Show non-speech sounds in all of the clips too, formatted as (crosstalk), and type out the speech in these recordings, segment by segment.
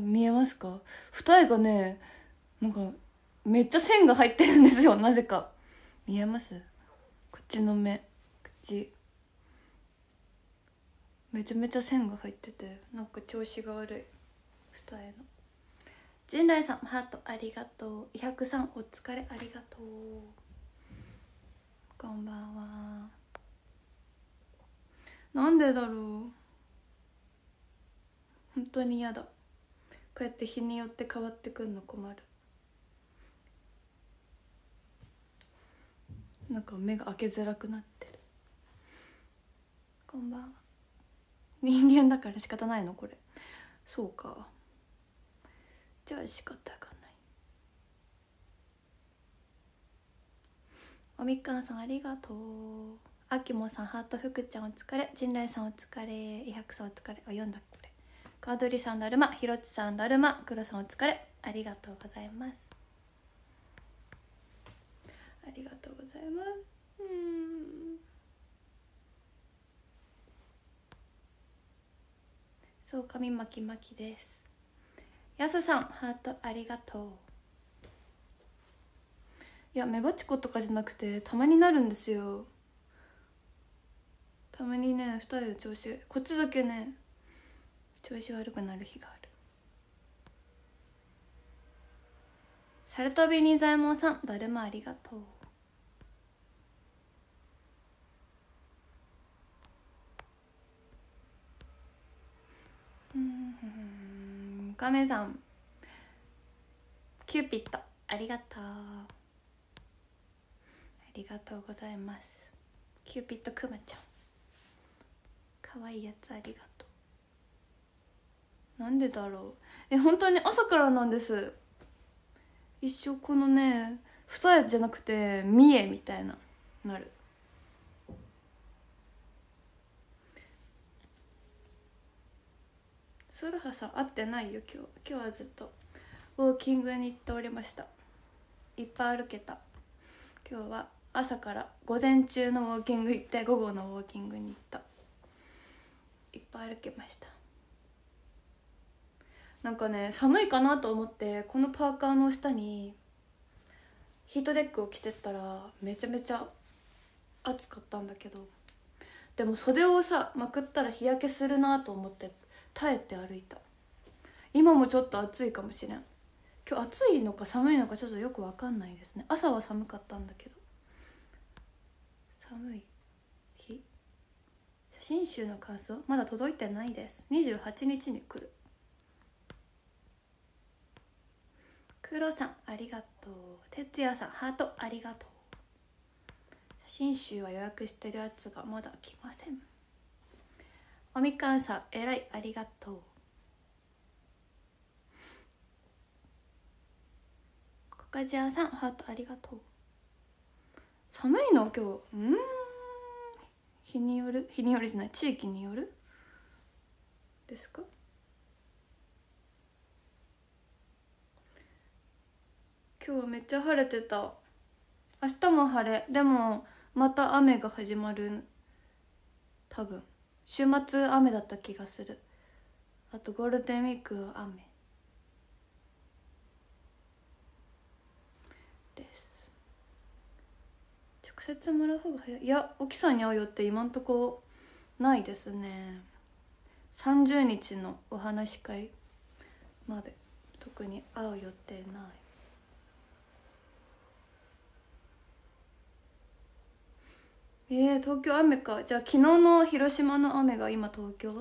見えますか二重がねなんかめっちゃ線が入ってるんですよ (laughs) なぜか見えますこっちの目口めちゃめちゃ線が入っててなんか調子が悪い二重の陣来さんハートありがとう伊百さんお疲れありがとうこんばんはなんでだろう本当に嫌だこうやって日によって変わってくんの困るなんか目が開けづらくなってるこんばんは人間だから仕方ないのこれそうかじゃあ仕方がないおみかんさんありがとうあきもさんハートふくちゃんお疲れ陣来さんお疲れいはくさんお疲れあ読んだっけカドリさんだるまひろちさんだるま黒さんお疲れありがとうございますありがとうございますうんそう髪巻き巻きですやすさんハートありがとういやメバチコとかじゃなくてたまになるんですよたまにね二人の調子こっちだけね調子悪くなる日があるサルトビニザイモさんどれもありがとううん亀さんキューピットありがとうありがとうございますキューピットくまちゃんかわいいやつありがとうなんでだろうえ本当に朝からなんです一生このね二重じゃなくて三重みたいななるソルハさん会ってないよ今日今日はずっとウォーキングに行っておりましたいっぱい歩けた今日は朝から午前中のウォーキング行って午後のウォーキングに行ったいっぱい歩けましたなんかね寒いかなと思ってこのパーカーの下にヒートデックを着てったらめちゃめちゃ暑かったんだけどでも袖をさまくったら日焼けするなと思って耐えて歩いた今もちょっと暑いかもしれん今日暑いのか寒いのかちょっとよく分かんないですね朝は寒かったんだけど寒い日写真集の感想まだ届いてないです28日に来るクロさんありがとう哲也さんハートありがとう写真集は予約してるやつがまだ来ませんおみかんさんえらいありがとうコカジアさんハートありがとう寒いの今日うん日による日によるじゃない地域によるですか今日めっちゃ晴れてた明日も晴れでもまた雨が始まる多分週末雨だった気がするあとゴールデンウィークは雨です直接もらう方が早いいや沖さんに会う予定今んとこないですね30日のお話し会まで特に会う予定ないえー、東京雨かじゃあ昨日の広島の雨が今東京っ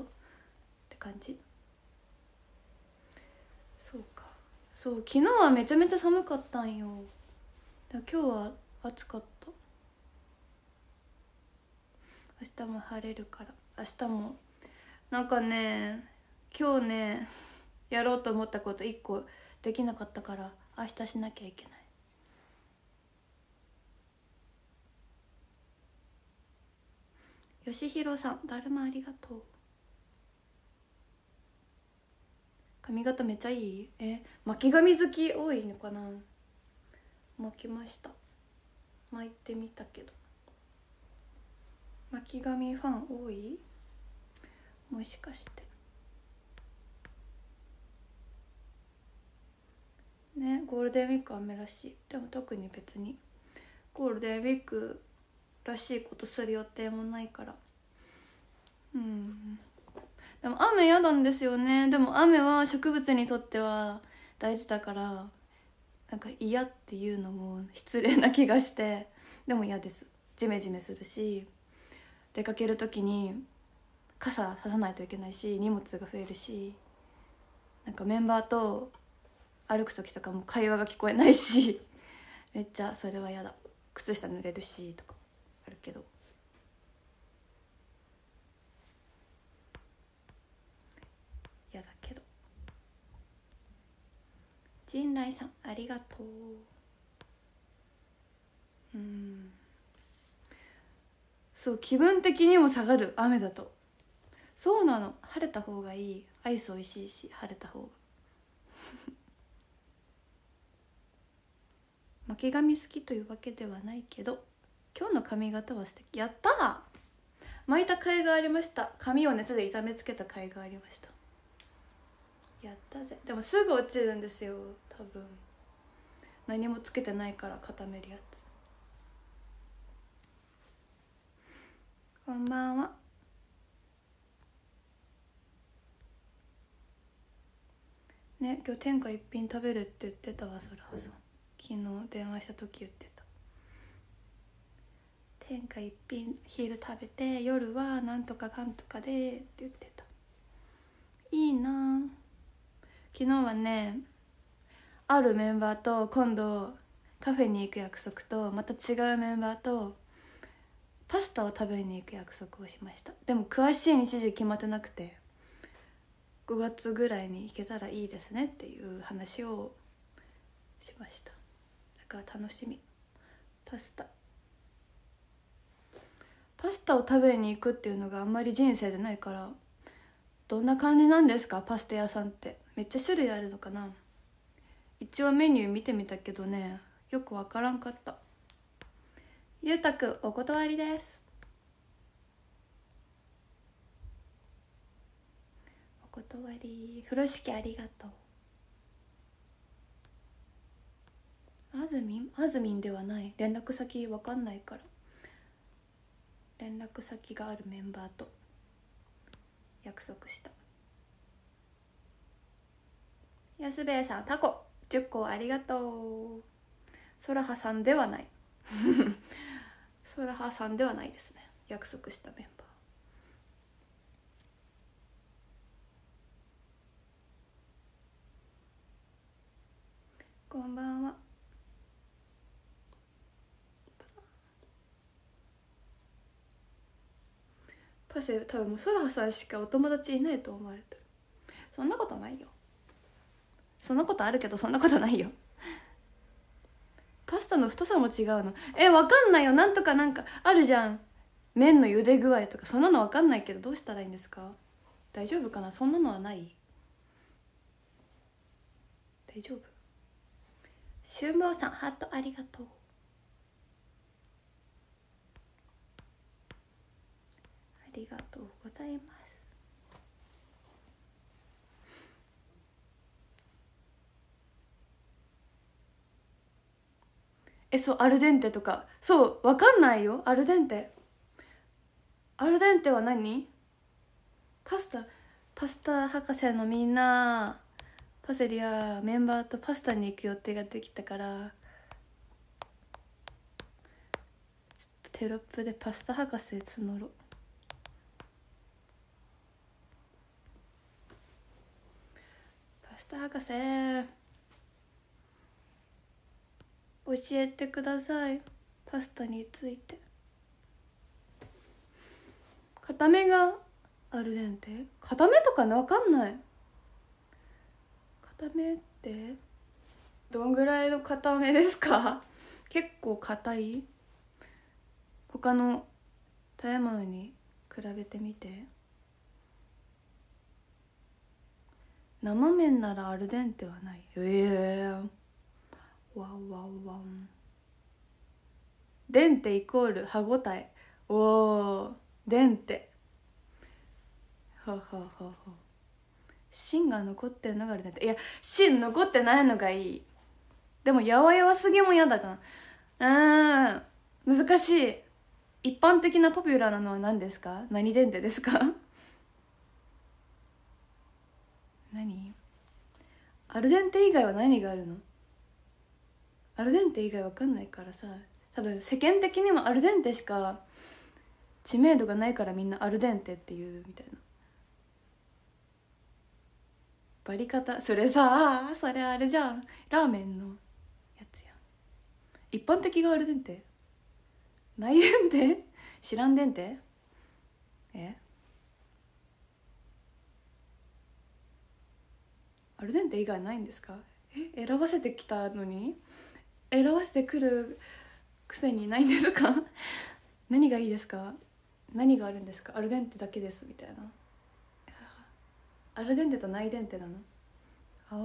て感じそうかそう昨日はめちゃめちゃ寒かったんよ今日は暑かった明日も晴れるから明日もなんかね今日ねやろうと思ったこと1個できなかったから明日しなきゃいけないよしひろさんだるまありがとう髪型めっちゃいいえ巻き髪好き多いのかな巻きました巻いてみたけど巻き髪ファン多いもしかしてねゴールデンウィーク雨らしいでも特に別にゴールデンウィークらしいことする予定もないからうんでも雨嫌なんですよねでも雨は植物にとっては大事だからなんか嫌っていうのも失礼な気がしてでも嫌ですジメジメするし出かける時に傘ささないといけないし荷物が増えるしなんかメンバーと歩く時とかも会話が聞こえないしめっちゃそれは嫌だ靴下濡れるしとかけど嫌だけど陣来さんありがとううんそう気分的にも下がる雨だとそうなの晴れた方がいいアイス美味しいし晴れた方が (laughs) 負け髪好きというわけではないけど今日の髪型は素敵やった巻いた甲斐がありました髪を熱で痛めつけた甲斐がありましたやったぜでもすぐ落ちるんですよ多分何もつけてないから固めるやつこんばんはね今日天下一品食べるって言ってたわそら昨日電話した時言ってた天下一品昼食べて夜はなんとかかんとかでって言ってたいいな昨日はねあるメンバーと今度カフェに行く約束とまた違うメンバーとパスタを食べに行く約束をしましたでも詳しい日時決まってなくて5月ぐらいに行けたらいいですねっていう話をしましただから楽しみパスタパスタを食べに行くっていうのがあんまり人生でないからどんな感じなんですかパスタ屋さんってめっちゃ種類あるのかな一応メニュー見てみたけどねよくわからんかったゆうたくお断りですお断り風呂敷ありがとうあずみんあずみんではない連絡先わかんないから連絡先があるメンバーと約束した安兵衛さんタコ10個ありがとうそらはさんではないそらはさんではないですね約束したメンバーこんばんはパセ多分もうソラハさんしかお友達いないと思われてるそんなことないよそんなことあるけどそんなことないよパスタの太さも違うのえわかんないよなんとかなんかあるじゃん麺の茹で具合とかそんなのわかんないけどどうしたらいいんですか大丈夫かなそんなのはない大丈夫シュウムウさんハートありがとうりがとうございます。えそうアルデンテとかそうわかんないよアルデンテアルデンテは何パスタパスタ博士のみんなパセリはメンバーとパスタに行く予定ができたからちょっとテロップでパスタ博士募ろう田博士教えてくださいパスタについて固めがアルデンテ固めとか分かんない固めってどんぐらいの固めですか結構硬い他の食べ物に比べてみて。生麺ならアルデンテはないええー、わんわんわんデンテイコール歯ごたえおおデンテはははう芯が残ってるのがアルデンテいや芯残ってないのがいいでもやわやわすぎも嫌だなうん難しい一般的なポピュラーなのは何ですか何デンテですか何アルデンテ以外は何があるのアルデンテ以外わかんないからさ多分世間的にもアルデンテしか知名度がないからみんなアルデンテっていうみたいなバリカタそれさそれあれじゃんラーメンのやつや一般的がアルデンテないデンテ知らんでんてえアルデンテ以外ないんですかえ選ばせてきたのに選ばせてくるくせにないんですか (laughs) 何がいいですか何があるんですかアルデンテだけですみたいなアルデンテとナイデンテなのああ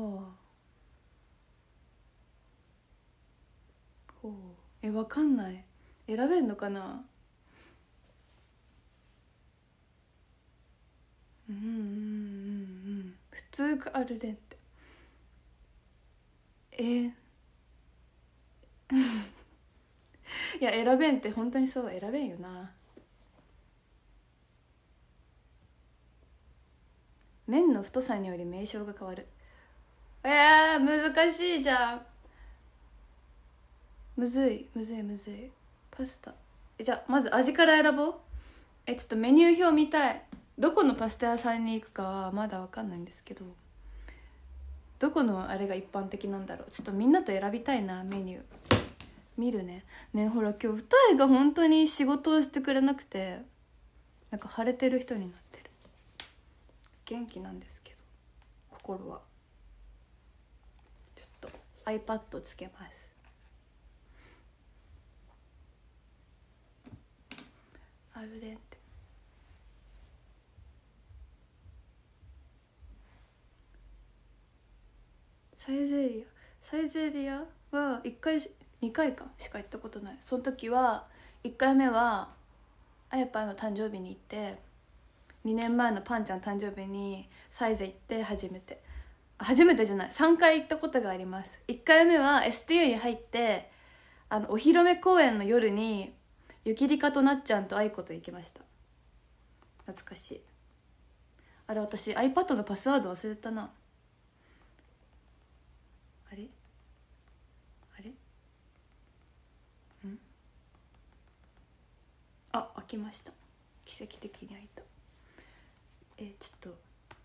ほうえわかんない選べんのかなうんうんうんうん普通がアルデンテえー、(laughs) いや選べんって本当にそう選べんよな麺の太さにより名称が変わるえー、難しいじゃんむずいむずいむずいパスタじゃあまず味から選ぼうえちょっとメニュー表見たいどこのパスタ屋さんに行くかはまだ分かんないんですけどどこのあれが一般的なんだろうちょっとみんなと選びたいなメニュー見るねねほら今日二重が本当に仕事をしてくれなくてなんか腫れてる人になってる元気なんですけど心はちょっと iPad つけますアルデンサイゼリアサイゼリアは1回2回かしか行ったことないその時は1回目はあやぱの誕生日に行って2年前のパンちゃん誕生日にサイゼ行って初めて初めてじゃない3回行ったことがあります1回目は STU に入ってあのお披露目公演の夜にゆきりかとなっちゃんとあいこと行きました懐かしいあれ私 iPad のパスワード忘れたなきました奇跡的に開いたえちょっと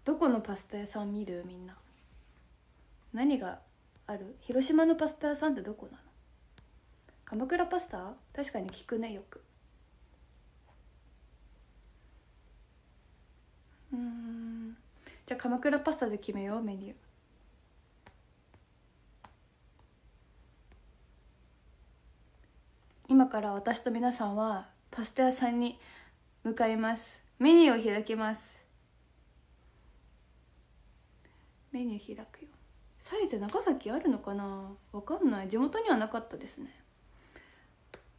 どこのパスタ屋さん見るみんな何がある広島のパスタ屋さんってどこなの鎌倉パスタ確かに聞くねよくうんじゃあ鎌倉パスタで決めようメニュー今から私と皆さんはパスタ屋さんに向かいますメニューを開きますメニュー開くよサイズ中崎あるのかなわかんない地元にはなかったですね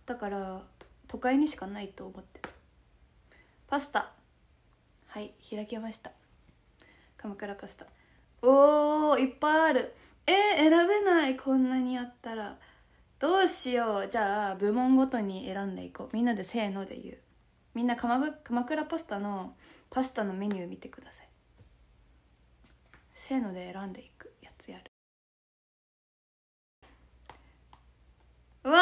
だから都会にしかないと思ってパスタはい開けました鎌倉パスタおーいっぱいあるえー、選べないこんなにあったらどうしようじゃあ部門ごとに選んでいこうみんなでせーので言うみんな鎌倉パスタのパスタのメニュー見てくださいせーので選んでいくやつやるうわ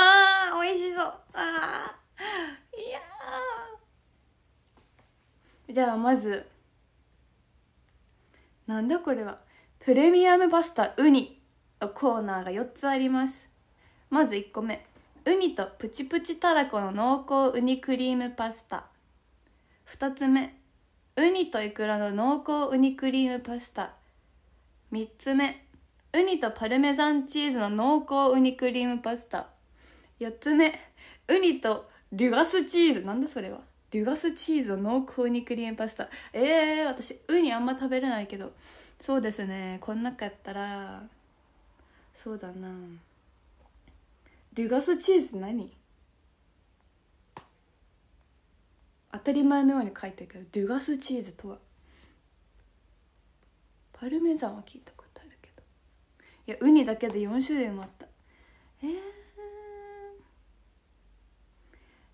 ー美味しそうあーいやじゃあまずなんだこれはプレミアムパスタウニのコーナーが4つありますまず1個目ウニとプチプチたらこの濃厚ウニクリームパスタ2つ目ウニとイクラの濃厚ウニクリームパスタ3つ目ウニとパルメザンチーズの濃厚ウニクリームパスタ4つ目ウニとデュガスチーズなんだそれはデュガスチーズの濃厚ウニクリームパスタえー、私ウニあんま食べれないけどそうですねこんなかやったらそうだなデュガスチーズ何当たり前のように書いてるけどデュガスチーズとはパルメザンは聞いたことあるけどいやウニだけで4種類もあったえ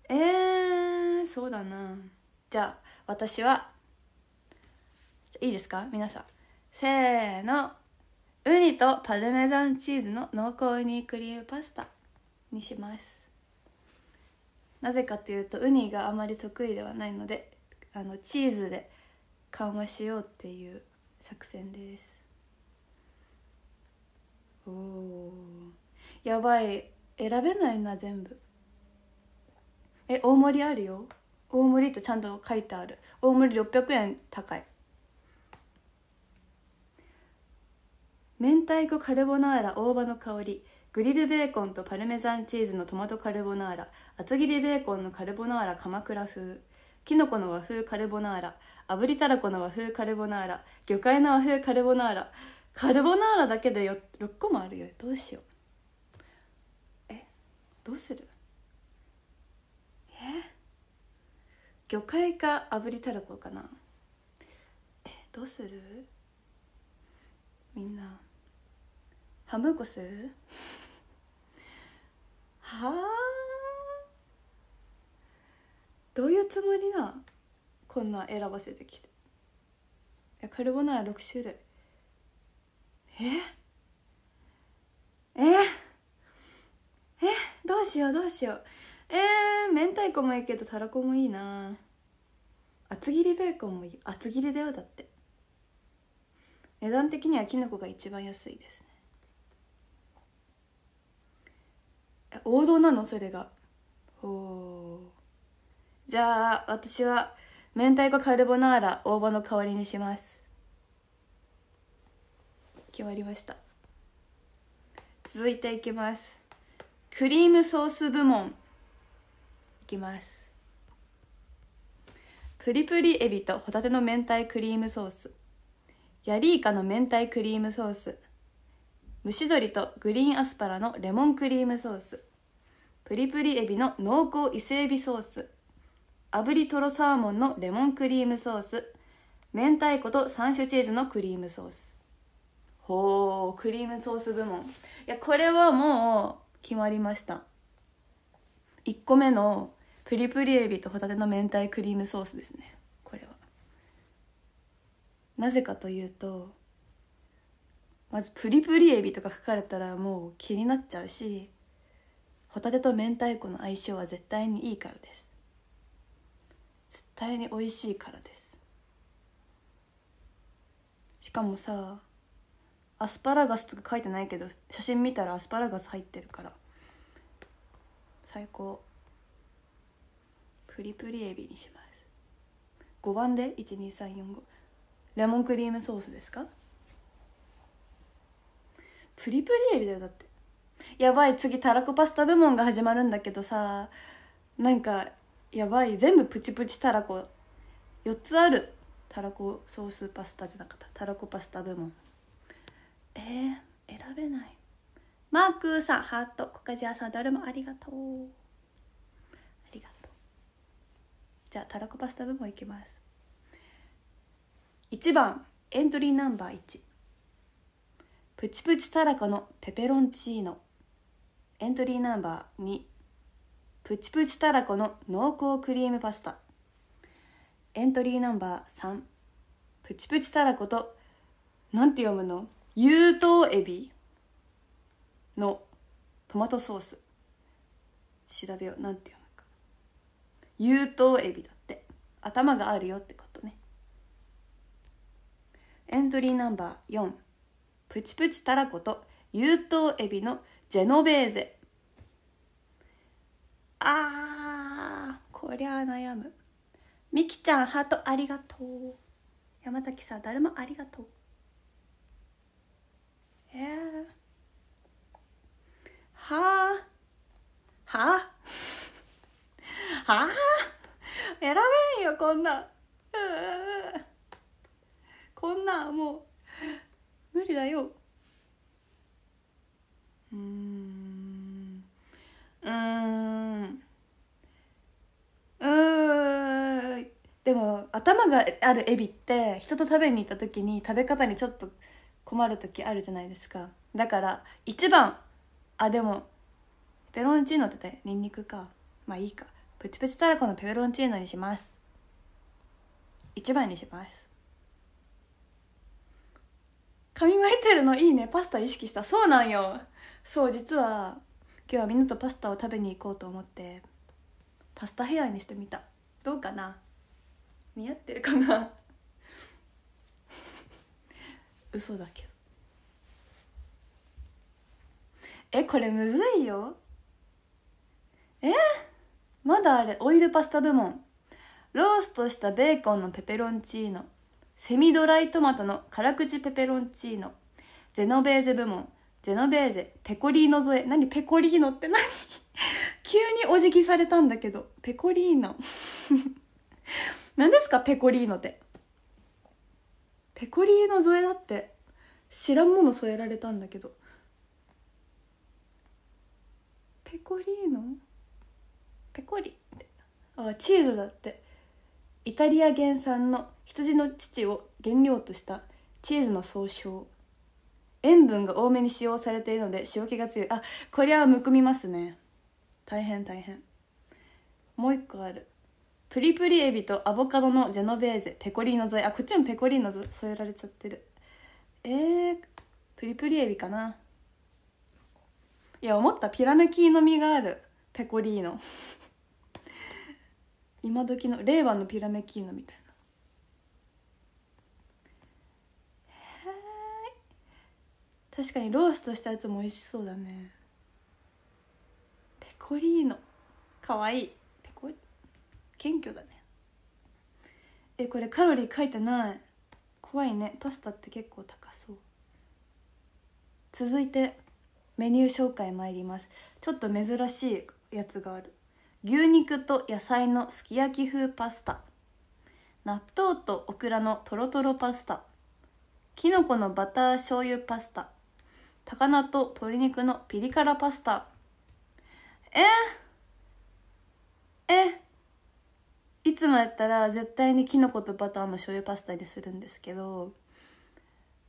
ー、えー、そうだなじゃあ私はいいですか皆さんせーのウニとパルメザンチーズの濃厚ウニクリームパスタにしますなぜかというとウニがあまり得意ではないのであのチーズで緩和しようっていう作戦ですおやばい選べないな全部え大盛りあるよ大盛りってちゃんと書いてある大盛り600円高い明太子カルボナーラ大葉の香りグリルベーコンとパルメザンチーズのトマトカルボナーラ厚切りベーコンのカルボナーラ鎌倉風きのこの和風カルボナーラ炙りたらこの和風カルボナーラ魚介の和風カルボナーラカルボナーラだけでよ6個もあるよどうしようえどうするえ魚介か炙りたらこかなえどうするみんなハムーコするはあどういうつもりなこんな選ばせてきてえカルボナーラ6種類えええどうしようどうしようえー、明太子もいいけどたらこもいいな厚切りベーコンもいい厚切りだよだって値段的にはきのこが一番安いです王道なのそれがほうじゃあ私は明太子カルボナーラ大葉の代わりにします決まりました続いていきますクリームソース部門いきますプリプリエビとホタテの明太クリームソースヤリイカの明太クリームソース蒸し鶏とグリーンアスパラのレモンクリームソースプリプリエビの濃厚伊勢エビソース炙りとろサーモンのレモンクリームソース明太子と3種チーズのクリームソースほうクリームソース部門いやこれはもう決まりました1個目のプリプリエビとホタテの明太クリームソースですねこれはなぜかというとまずプリプリエビとか書かれたらもう気になっちゃうしホタテと明太子の相性は絶対にいいからです絶対に美味しいからですしかもさアスパラガスとか書いてないけど写真見たらアスパラガス入ってるから最高プリプリエビにします5番で12345レモンクリームソースですかプリプリエビだよだってやばい次たらこパスタ部門が始まるんだけどさなんかやばい全部プチプチたらこ4つあるたらこソースパスタじゃなかったたらこパスタ部門えー、選べないマークさんハートコカジアさん誰もありがとうありがとうじゃあたらこパスタ部門いきます1番エントリーナンバー1プチプチたらこのペペロンチーノエントリーナンバー2プチプチたらこの濃厚クリームパスタエントリーナンバー3プチプチたらことなんて読むの有頭エビのトマトソース調べようなんて読むか有頭エビだって頭があるよってことねエントリーナンバー4プチプチたらこと有頭エビのジェノベーゼあーこりゃ悩むみきちゃんハートありがとう山崎さんだるまありがとうえー、はあはあ (laughs) はあ選べんよこんなこんなもう無理だようんうんうんでも頭があるエビって人と食べに行った時に食べ方にちょっと困る時あるじゃないですかだから1番あでもペロンチーノってニンニクかまあいいかプチプチたらこのペロンチーノにします1番にしますみ巻いてるのいいねパスタ意識したそうなんよそう実は今日はみんなとパスタを食べに行こうと思ってパスタヘアにしてみたどうかな似合ってるかな嘘だけどえこれむずいよえまだあれオイルパスタ部門ローストしたベーコンのペペロンチーノセミドライトマトの辛口ペペロンチーノゼノベーゼ部門ジェノベーゼ、ペコリーノ添え。何ペコリーノって何 (laughs) 急にお辞儀されたんだけど。ペコリーノ。(laughs) 何ですかペコリーノって。ペコリーノ添えだって、知らんもの添えられたんだけど。ペコリーノペコリって。あ、チーズだって。イタリア原産の羊の乳を原料としたチーズの総称。塩分が多めに使用されているので塩気が強いあこりゃむくみますね大変大変もう一個あるプリプリエビとアボカドのジェノベーゼペコリーノ添えあこっちもペコリーノ添えられちゃってるえー、プリプリエビかないや思ったピラヌキーの実があるペコリーノ (laughs) 今時の令和のピラメキーノみたい確かにローストしたやつも美味しそうだねペコリーノかわいいペコリ謙虚だねえこれカロリー書いてない怖いねパスタって結構高そう続いてメニュー紹介参りますちょっと珍しいやつがある牛肉と野菜のすき焼き風パスタ納豆とオクラのとろとろパスタきのこのバター醤油パスタ高菜と鶏肉のピリ辛パスタええいつもやったら絶対にきのことバターの醤油パスタにするんですけど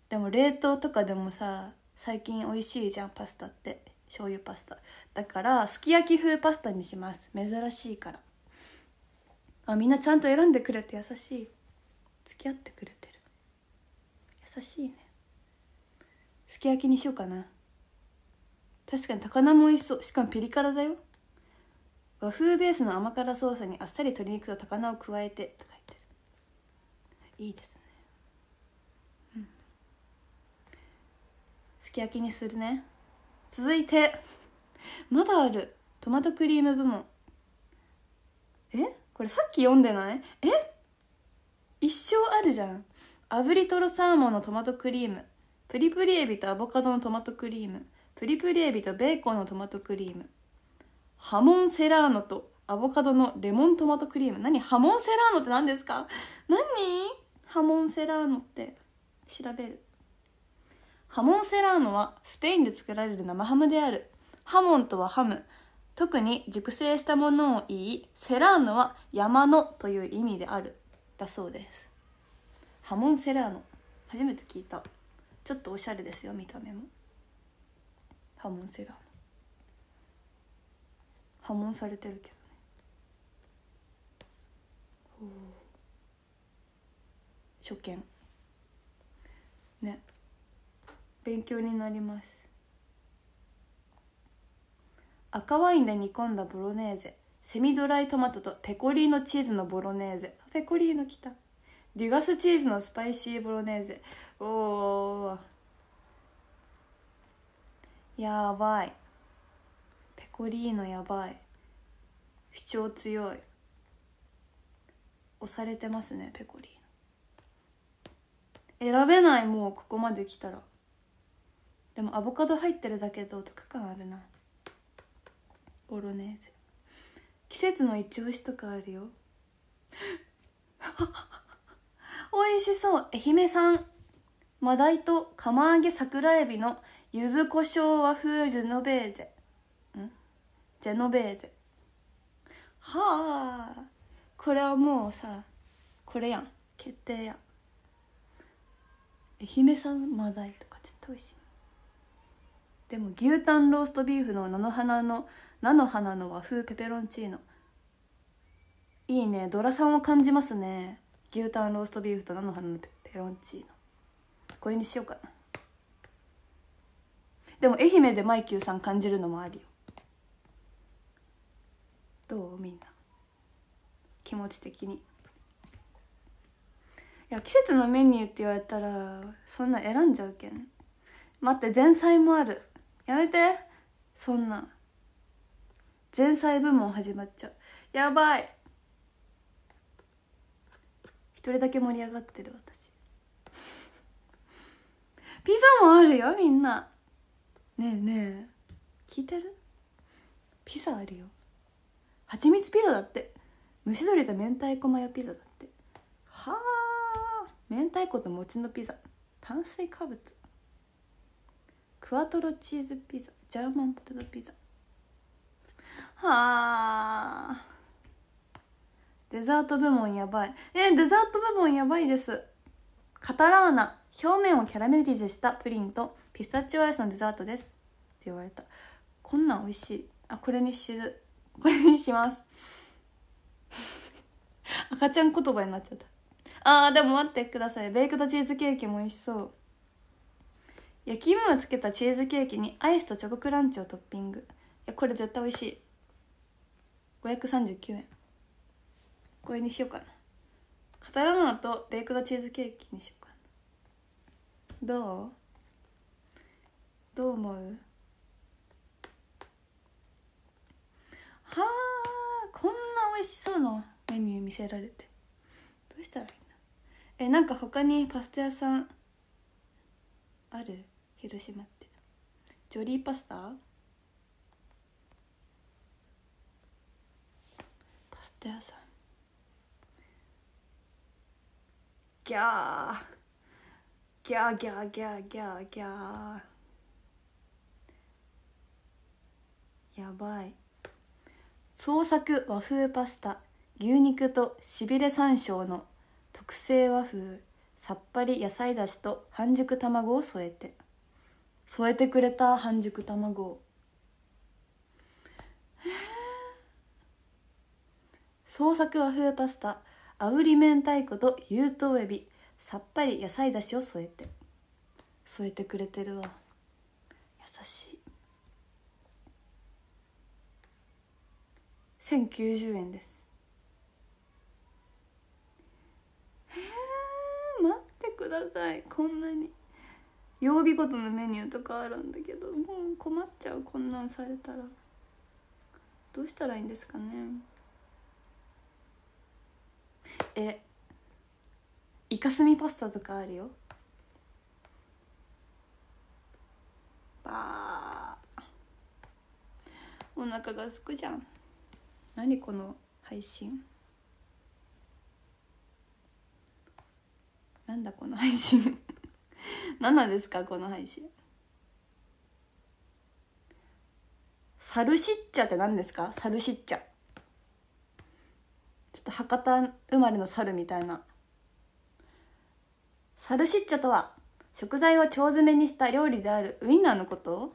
でも冷凍とかでもさ最近美味しいじゃんパスタって醤油パスタだからすき焼き風パスタにします珍しいからあみんなちゃんと選んでくれて優しい付き合ってくれてる優しいねすき焼きにしようかな確かに高菜も美味しそうしかもピリ辛だよ和風ベースの甘辛ソースにあっさり鶏肉と高菜を加えてって書いてるいいですねうんすき焼きにするね続いてまだあるトマトクリーム部門えこれさっき読んでないえ一生あるじゃん炙りとろサーモンのトマトクリームプリプリエビとアボカドのトマトクリームプリプリエビとベーコンのトマトクリームハモンセラーノとアボカドのレモントマトクリーム何ハモンセラーノって何ですか何ハモンセラーノって調べるハモンセラーノはスペインで作られる生ハムであるハモンとはハム特に熟成したものを言いセラーノは山のという意味であるだそうですハモンセラーノ初めて聞いたちょっとおしゃれですよ見た目も破門セラーの破門されてるけどね初見ね勉強になります赤ワインで煮込んだボロネーゼセミドライトマトとペコリーノチーズのボロネーゼペコリーノきたデュガスチーズのスパイシーボロネーゼおーやばいペコリーノやばい主張強い押されてますねペコリーノ選べないもうここまで来たらでもアボカド入ってるだけでお得感あるなボロネーゼ季節のチオしとかあるよ (laughs) 美味しそう愛媛んマダイと釜揚げ桜えびの柚子胡椒和風ジェノベーゼんジェノベーゼはあこれはもうさこれやん決定や愛媛産マダイとか絶対美味しいでも牛タンローストビーフの菜の花の菜の花の和風ペペロンチーノいいねドラさんを感じますね牛タンローストビーフと菜の花のペペロンチーノこれにしようかなでも愛媛でマイキューさん感じるのもあるよどうみんな気持ち的にいや季節のメニューって言われたらそんな選んじゃうけん待って前菜もあるやめてそんな前菜部門始まっちゃうやばい一人だけ盛り上がってるピザもあるよみんなねえねえ聞いてるピザあるよ蜂蜜ピザだって蒸し鶏と明太子マヨピザだってはあ明太子と餅のピザ炭水化物クワトロチーズピザジャーマンポテトピザはあデザート部門やばいえデザート部門やばいですカタラーナ表面をキャラメリゼしたプリンとピスタチオアイスのデザートですって言われたこんなん美味しいあこれにしるこれにします (laughs) 赤ちゃん言葉になっちゃったあーでも待ってくださいベイクドチーズケーキも美味しそう焼き芋をつけたチーズケーキにアイスとチョコクランチをトッピングいやこれ絶対美味しい539円これにしようかなカタラマナとベイクドチーズケーキにしようどうどう思うはあこんな美味しそうなメニュー見せられてどうしたらいいのえなんか他にパスタ屋さんある広島ってジョリーパスタパスタ屋さんギャーギャーギャーギャーギャーギャーやばい創作和風パスタ牛肉としびれ山椒の特製和風さっぱり野菜だしと半熟卵を添えて添えてくれた半熟卵を創作和風パスタ炙り明太子と有頭エビさっぱり野菜だしを添えて添えてくれてるわ優しい1090円ですえー、待ってくださいこんなに曜日ごとのメニューとかあるんだけどもう困っちゃうこんなんされたらどうしたらいいんですかねえイカスミパスタとかあるよあお腹がすくじゃん何この配信なんだこの配信 (laughs) 何なんですかこの配信サルシッチャって何ですかサルシッチャちょっと博多生まれの猿みたいなサルシッチャとは食材を腸詰めにした料理であるウインナーのこと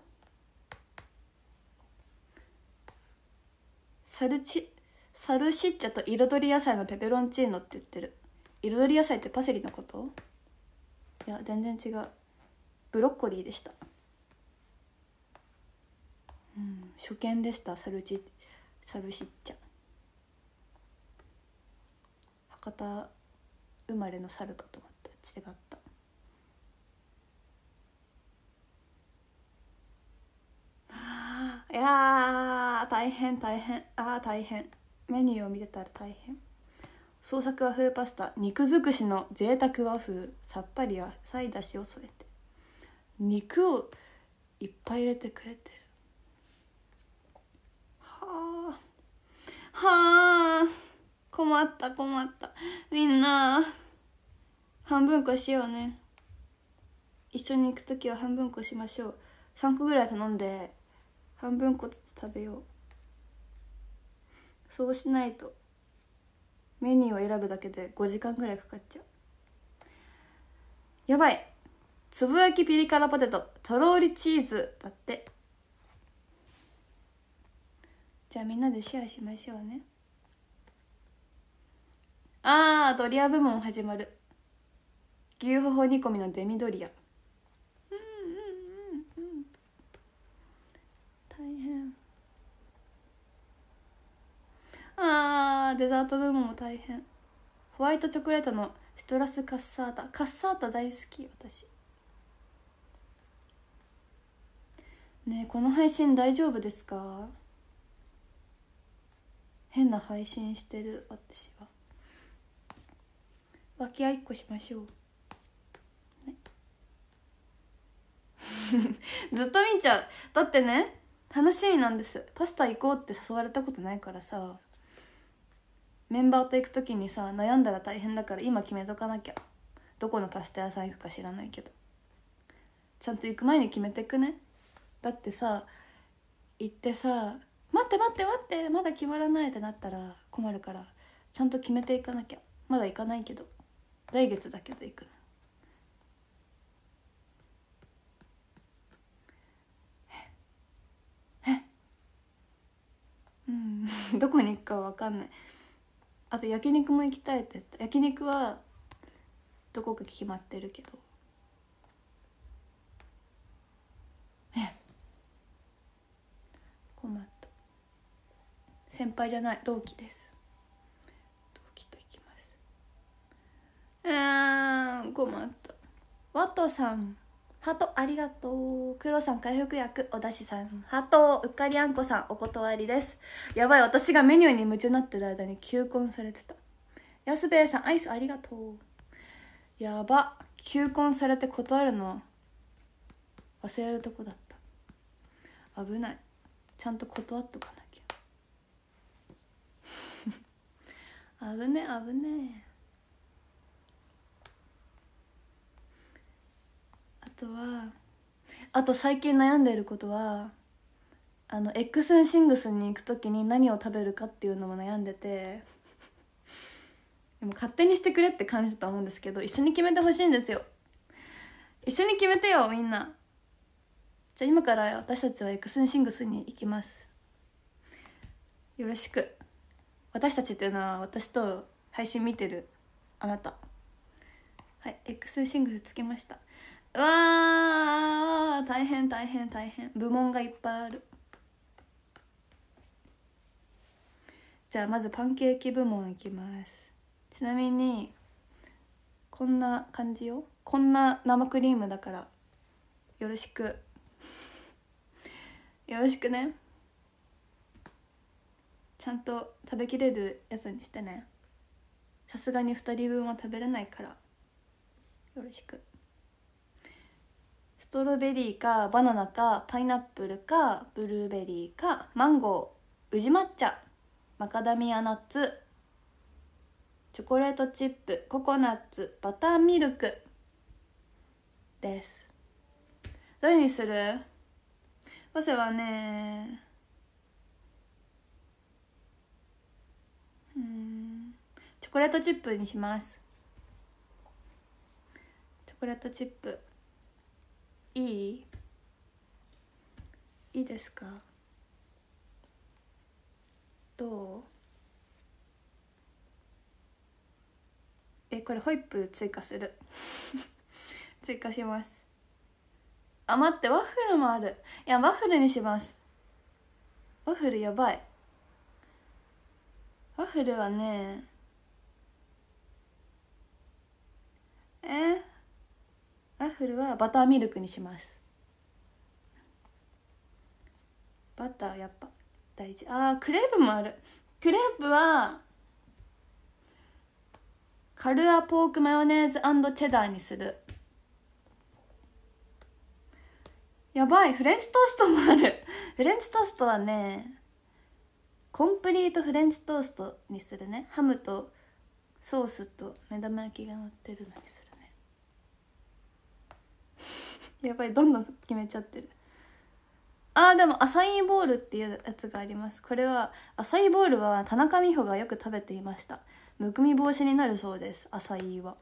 サルチサルシッチャと彩り野菜のペペロンチーノって言ってる彩り野菜ってパセリのこといや全然違うブロッコリーでしたうん初見でしたサルチサルシッチャ博多生まれの猿かと思って。違ったあいや大変大変ああ大変メニューを見てたら大変創作和風パスタ肉尽くしの贅沢和風さっぱり野菜だしを添えて肉をいっぱい入れてくれてるはあはあ困った困ったみんな半分こしようね一緒に行く時は半分こしましょう3個ぐらい頼んで半分こずつ食べようそうしないとメニューを選ぶだけで5時間ぐらいかかっちゃうやばいつぶやきピリ辛ポテトとろりチーズだってじゃあみんなでシェアしましょうねあードリア部門始まる牛ほほ煮込みのデミドリアうんうんうんうん大変あーデザート部門も大変ホワイトチョコレートのシトラスカッサータカッサータ大好き私ねこの配信大丈夫ですか変な配信してる私は。脇あいっこしましょう。(laughs) ずっと見ちゃうだってね楽しみなんですパスタ行こうって誘われたことないからさメンバーと行く時にさ悩んだら大変だから今決めとかなきゃどこのパスタ屋さん行くか知らないけどちゃんと行く前に決めてくねだってさ行ってさ「待って待って待ってまだ決まらない」ってなったら困るからちゃんと決めていかなきゃまだ行かないけど来月だけど行くうん (laughs) どこに行くか分かんないあと焼肉も行きたいって言った焼肉はどこか決まってるけどえ困った先輩じゃない同期です同期と行きますうん困ったワトさんハートありがとう。黒さん回復薬、おだしさん、ハート、うっかりあんこさん、お断りです。やばい、私がメニューに夢中になってる間に求婚されてた。やすべえさん、アイスありがとう。やば、求婚されて断るの忘れるとこだった。危ない。ちゃんと断っとかなきゃ。(laughs) 危ね、危ね。とはあと最近悩んでいることはあのエックスンシングスに行く時に何を食べるかっていうのも悩んでてでも勝手にしてくれって感じだと思うんですけど一緒に決めてほしいんですよ一緒に決めてよみんなじゃあ今から私たちはエクスンシングスに行きますよろしく私たちっていうのは私と配信見てるあなたはいエクスンシングスつけましたうわー大変大変大変部門がいっぱいあるじゃあまずパンケーキ部門いきますちなみにこんな感じよこんな生クリームだからよろしくよろしくねちゃんと食べきれるやつにしてねさすがに2人分は食べれないからよろしく。トロベリーかバナナかパイナップルかブルーベリーかマンゴー宇治抹茶マカダミアナッツチョコレートチップココナッツバターミルクですどれにするバセはねうんチョコレートチップにしますチョコレートチップいいいいですかどうえこれホイップ追加する (laughs) 追加しますあ待ってワッフルもあるいやワッフルにしますワッフルやばいワッフルはねえーワッフルはバターミルクにしますバターやっぱ大事あークレープもあるクレープはカルアポークマヨネーズチェダーにするやばいフレンチトーストもある (laughs) フレンチトーストはねコンプリートフレンチトーストにするねハムとソースと目玉焼きが乗ってるのにするやばいどんどん決めちゃってるあーでもアサイーボールっていうやつがありますこれはアサイーボールは田中美穂がよく食べていましたむくみ防止になるそうですアサイーは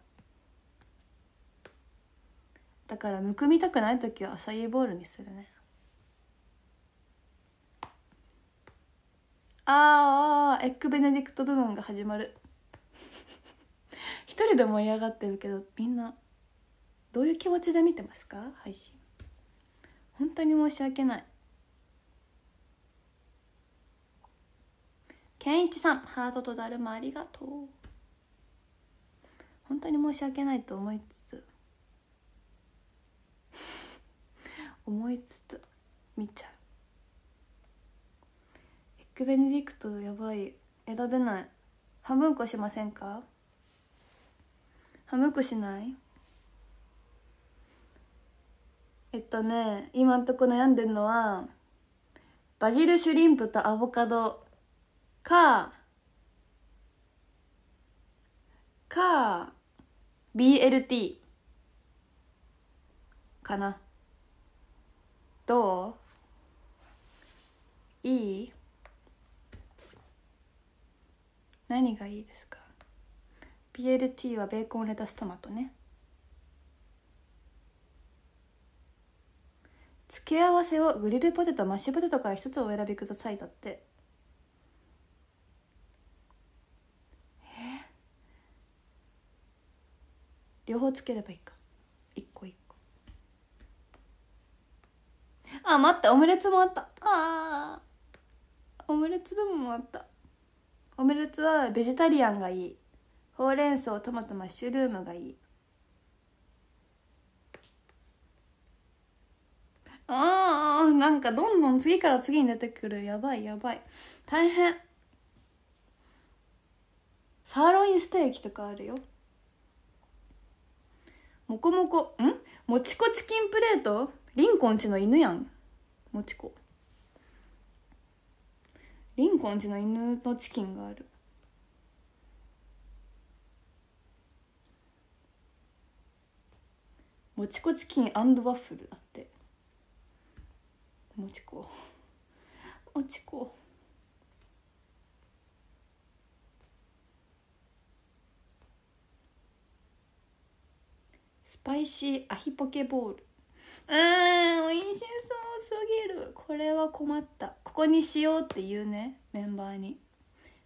だからむくみたくない時はアサイーボールにするねあーあエッグベネディクト部門が始まる (laughs) 一人で盛り上がってるけどみんなどういう気持ちで見てますか配信本当に申し訳ない健一さんハートとだるまありがとう本当に申し訳ないと思いつつ (laughs) 思いつつ見ちゃうエッグベネディクトやばい選べない半分こしませんか半分こしないえっとね今んとこ悩んでるのはバジルシュリンプとアボカドかか BLT かなどういい何がいいですか BLT はベーコンレタストマトね付け合わせをグリルポテトマッシュポテトから一つお選びくださいだってえ両方つければいいか一個一個あ待ってオムレツもあったあオムレツ部もあったオムレツはベジタリアンがいいほうれん草トマトマッシュルームがいいあなんかどんどん次から次に出てくるやばいやばい大変サーロインステーキとかあるよもこもこんもちこチキンプレートリンコンちの犬やんもちこリンコンちの犬のチキンがあるもちこチキンワッフルだってもちこもちこスパイシーアヒポケボールうん美味しそうすぎるこれは困ったここにしようって言うねメンバーに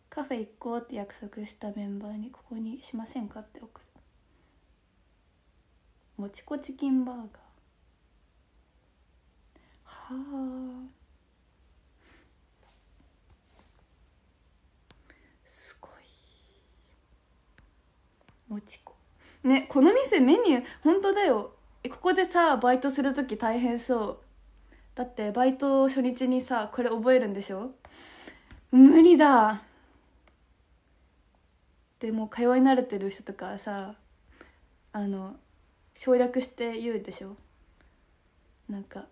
カフェ行こうって約束したメンバーにここにしませんかって送るもちこチキンバーガーはすごいもちこねこの店メニュー本当だよここでさバイトする時大変そうだってバイト初日にさこれ覚えるんでしょ無理だでも通い慣れてる人とかさあの省略して言うでしょなんか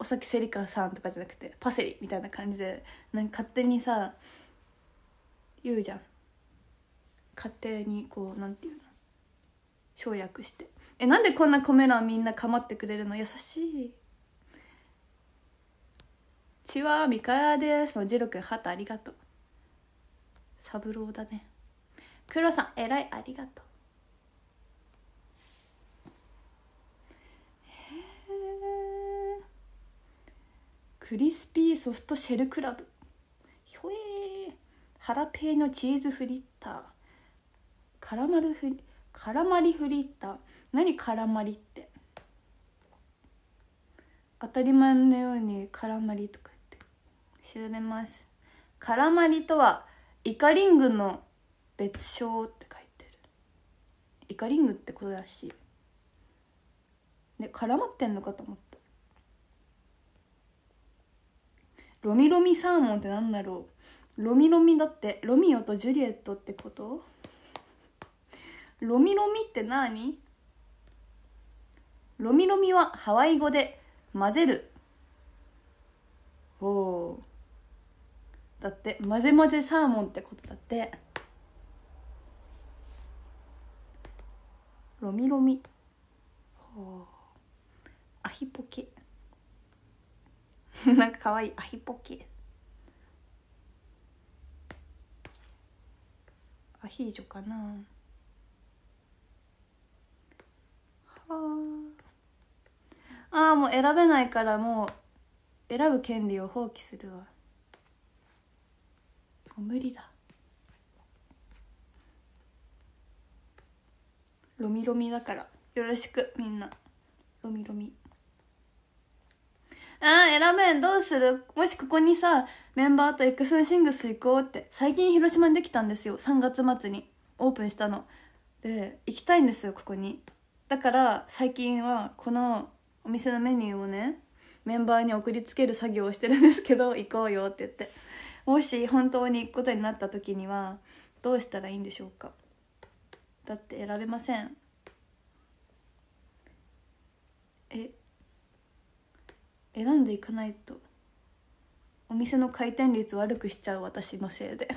おさきセリカさんとかじゃなくてパセリみたいな感じでなんか勝手にさ言うじゃん勝手にこうなんていうの省略してえなんでこんなコメ欄みんな構ってくれるの優しい「ちはみかやです」のジロくんハーありがとう三郎だね黒さん偉いありがとうクリスピーソフトシェルクラブひょえーハラペーのチーズフリッターカラマルフリカラマリフリッター何カラマリって当たり前のようにカラマリとか言って調べますカラマリとはイカリングの別称って書いてるイカリングってことだしで絡まってんのかと思ったロミロミサーモンってなんだろうロミロミだってロミオとジュリエットってことロミロミって何ロミロミはハワイ語で混ぜるおおだって混ぜ混ぜサーモンってことだってロミロミほうアヒポケ (laughs) なんかかわいいアヒポケアヒージョかなはああもう選べないからもう選ぶ権利を放棄するわもう無理だロミロミだからよろしくみんなロミロミ。あ選べんどうするもしここにさメンバーと X シングス行こうって最近広島にできたんですよ3月末にオープンしたので行きたいんですよここにだから最近はこのお店のメニューをねメンバーに送りつける作業をしてるんですけど (laughs) 行こうよって言ってもし本当に行くことになった時にはどうしたらいいんでしょうかだって選べませんえ選んでいかないとお店の回転率悪くしちゃう私のせいで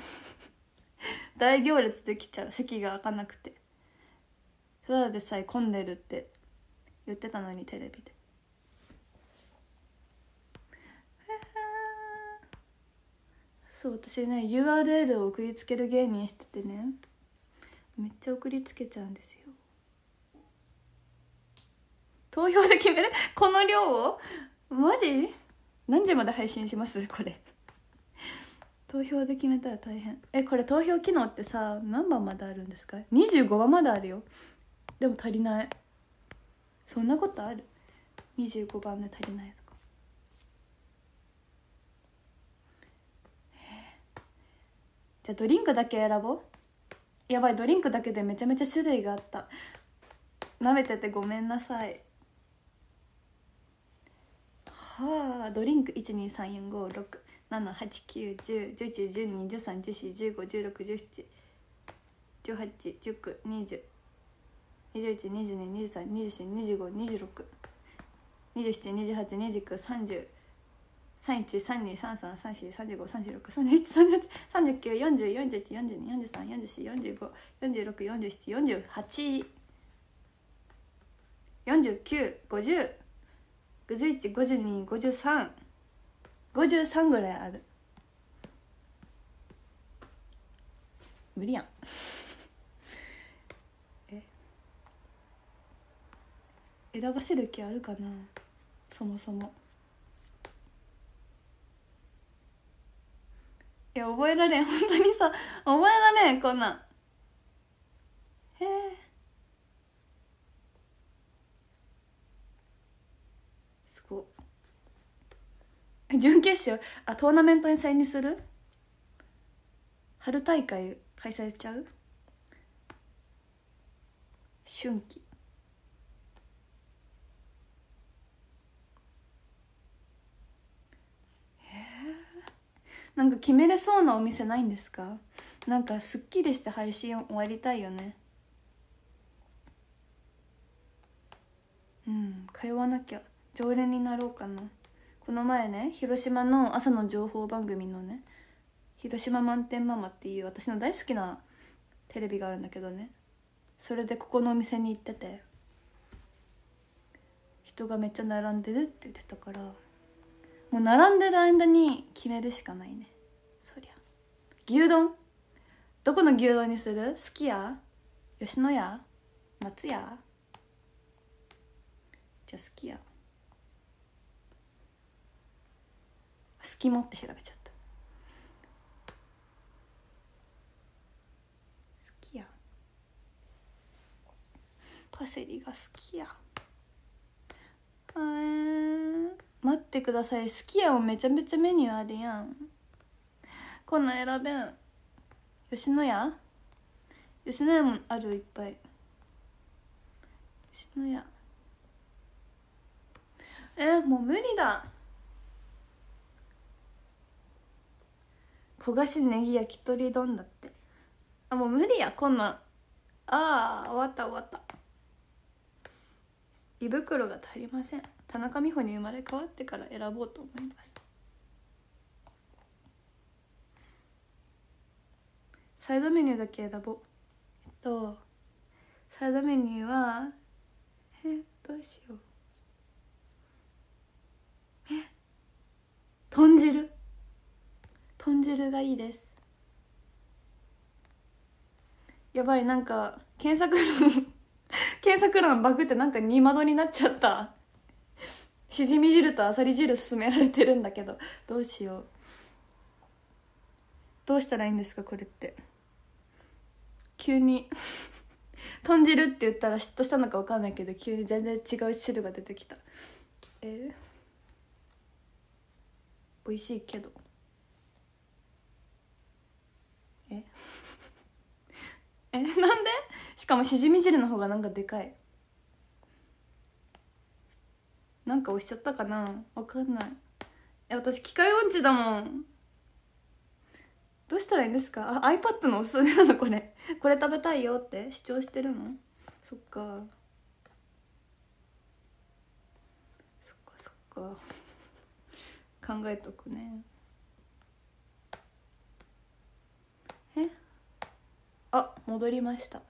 (laughs) 大行列できちゃう席が開かなくてただでさえ混んでるって言ってたのにテレビで。(laughs) そう私ね URL を送りつける芸人しててねめっちゃ送りつけちゃうんですよ投票で決めるこの量をマジ何時まで配信しますこれ投票で決めたら大変えこれ投票機能ってさ何番まであるんですか25番まであるよでも足りないそんなことある25番で足りないとかじゃあドリンクだけ選ぼうやばいドリンクだけでめちゃめちゃ種類があったなめててごめんなさいはあドリンク1234567891011121314151617 18 19 20 21 22 23 24 25 26 27 28 29 30 3 1 3 2 3 3 4 3 5 3 6 3 7 3 9 4 0 4 1 4 1 4 2 4 3 4 4 4 5 4 5 6 4 7 4 8 4 9 5 0 51525353ぐらいある無理やん (laughs) え選ばせる気あるかなそもそもいや覚えられん本当にさ覚えられんこんなんへえ (laughs) 準決勝あトーナメント戦にする春大会開催しちゃう春季なんか決めれそうなお店ないんですかなんかすっきりして配信終わりたいよねうん通わなきゃ常連になろうかなこの前ね広島の朝の情報番組のね「広島満点ママ」っていう私の大好きなテレビがあるんだけどねそれでここのお店に行ってて人がめっちゃ並んでるって言ってたからもう並んでる間に決めるしかないねそりゃ牛丼どこの牛丼にするすき家吉野家松屋じゃあすき家隙間って調べちゃった好きやパセリが好きやえー、待ってください好きやもめちゃめちゃメニューあるやんこんな選べん吉野家吉野家もあるいっぱい吉野家えー、もう無理だ焦がしネギ焼き鳥丼だってあもう無理やこんなんああ終わった終わった胃袋が足りません田中美穂に生まれ変わってから選ぼうと思いますサイドメニューだけ選ぼうえっとサイドメニューはえどうしようえ豚汁豚汁がいいですやばいなんか検索欄 (laughs) 検索欄バグってなんか二窓になっちゃったしじみ汁とあさり汁勧められてるんだけどどうしようどうしたらいいんですかこれって急に (laughs) 豚汁って言ったら嫉妬したのか分かんないけど急に全然違う汁が出てきたえー、美味しいけどえなんでしかもしじみ汁の方がなんかでかいなんか押しちゃったかなわかんないえ私機械音痴だもんどうしたらいいんですかあ iPad のおすすめなのこれ (laughs) これ食べたいよって主張してるのそっかそっかそっか考えとくねあ戻りました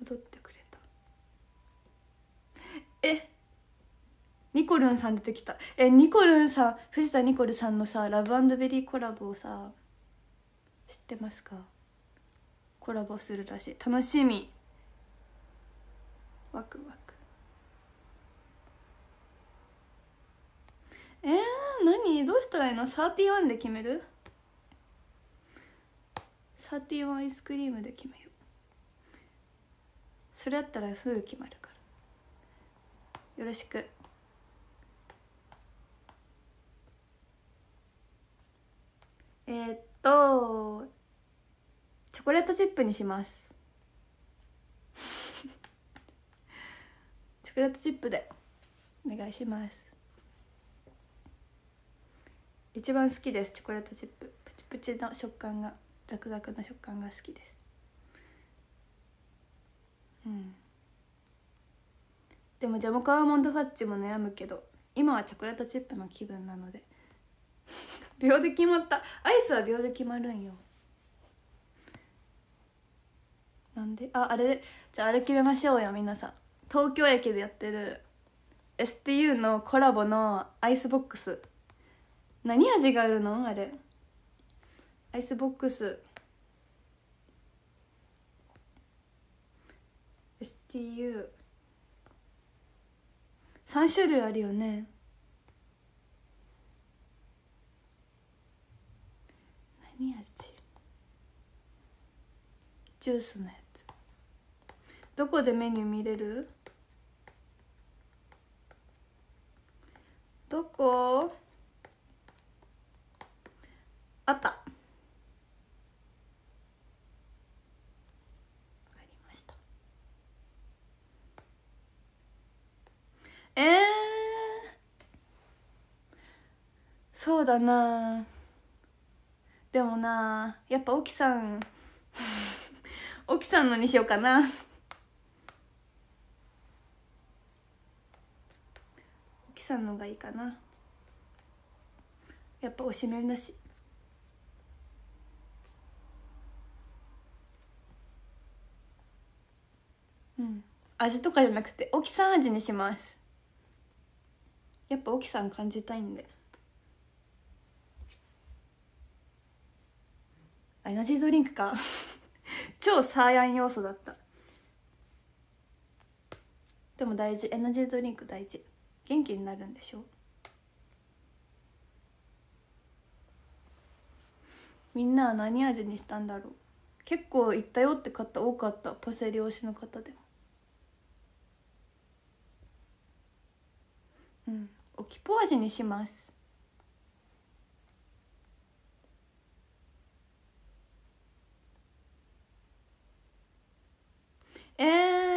戻ってくれたえニコルンさん出てきたえニコルンさん藤田ニコルさんのさラブベリーコラボをさ知ってますかコラボするらしい楽しみワクワクえー、何どうしたらいいの31で決めるサーティワンアイスクリームで決めようそれあったらすぐ決まるからよろしくえー、っとチョコレートチップにします (laughs) チョコレートチップでお願いします一番好きですチョコレートチッププチプチの食感がザクザクの食感が好きですうんでもジャムカアーモンドファッチも悩むけど今はチョコレートチップの気分なので (laughs) 秒で決まったアイスは秒で決まるんよなんでああれじゃああれ決めましょうよ皆さん東京駅でやってる STU のコラボのアイスボックス何味があるのあれアイスボックス STU3 種類あるよね何味ジュースのやつどこでメニュー見れるどこあったえー、そうだなでもなやっぱ沖さん (laughs) 沖さんのにしようかな沖さんのがいいかなやっぱ推しめンだしうん味とかじゃなくて沖さん味にしますやっぱ沖さん感じたいんでエナジードリンクか (laughs) 超サーヤン要素だったでも大事エナジードリンク大事元気になるんでしょみんなは何味にしたんだろう結構いったよって方多かったパセリ推しの方でもうんオキポ味にしますえ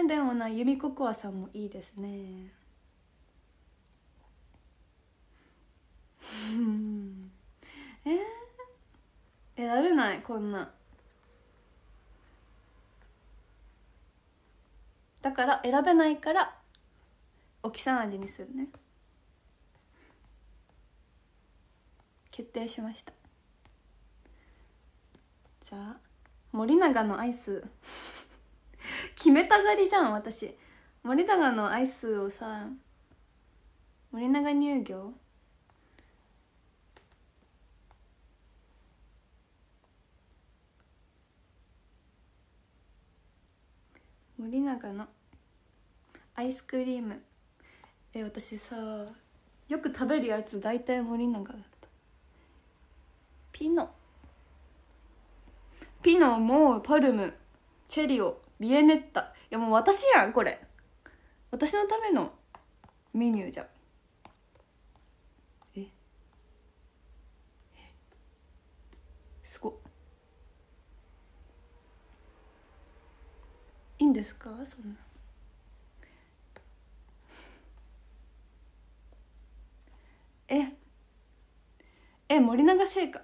ー、でもなユミココアさんもいいですね (laughs) えー、選べないこんなだから選べないからおきさん味にするね決定しましたじゃあ森永のアイス (laughs) 決めたがりじゃん私森永のアイスをさ森永乳業森永のアイスクリームえ私さよく食べるやつ大体森永ピノピノモーパルムチェリオビエネッタいやもう私やんこれ私のためのメニューじゃんえすごいいんですかそんなええ森永製菓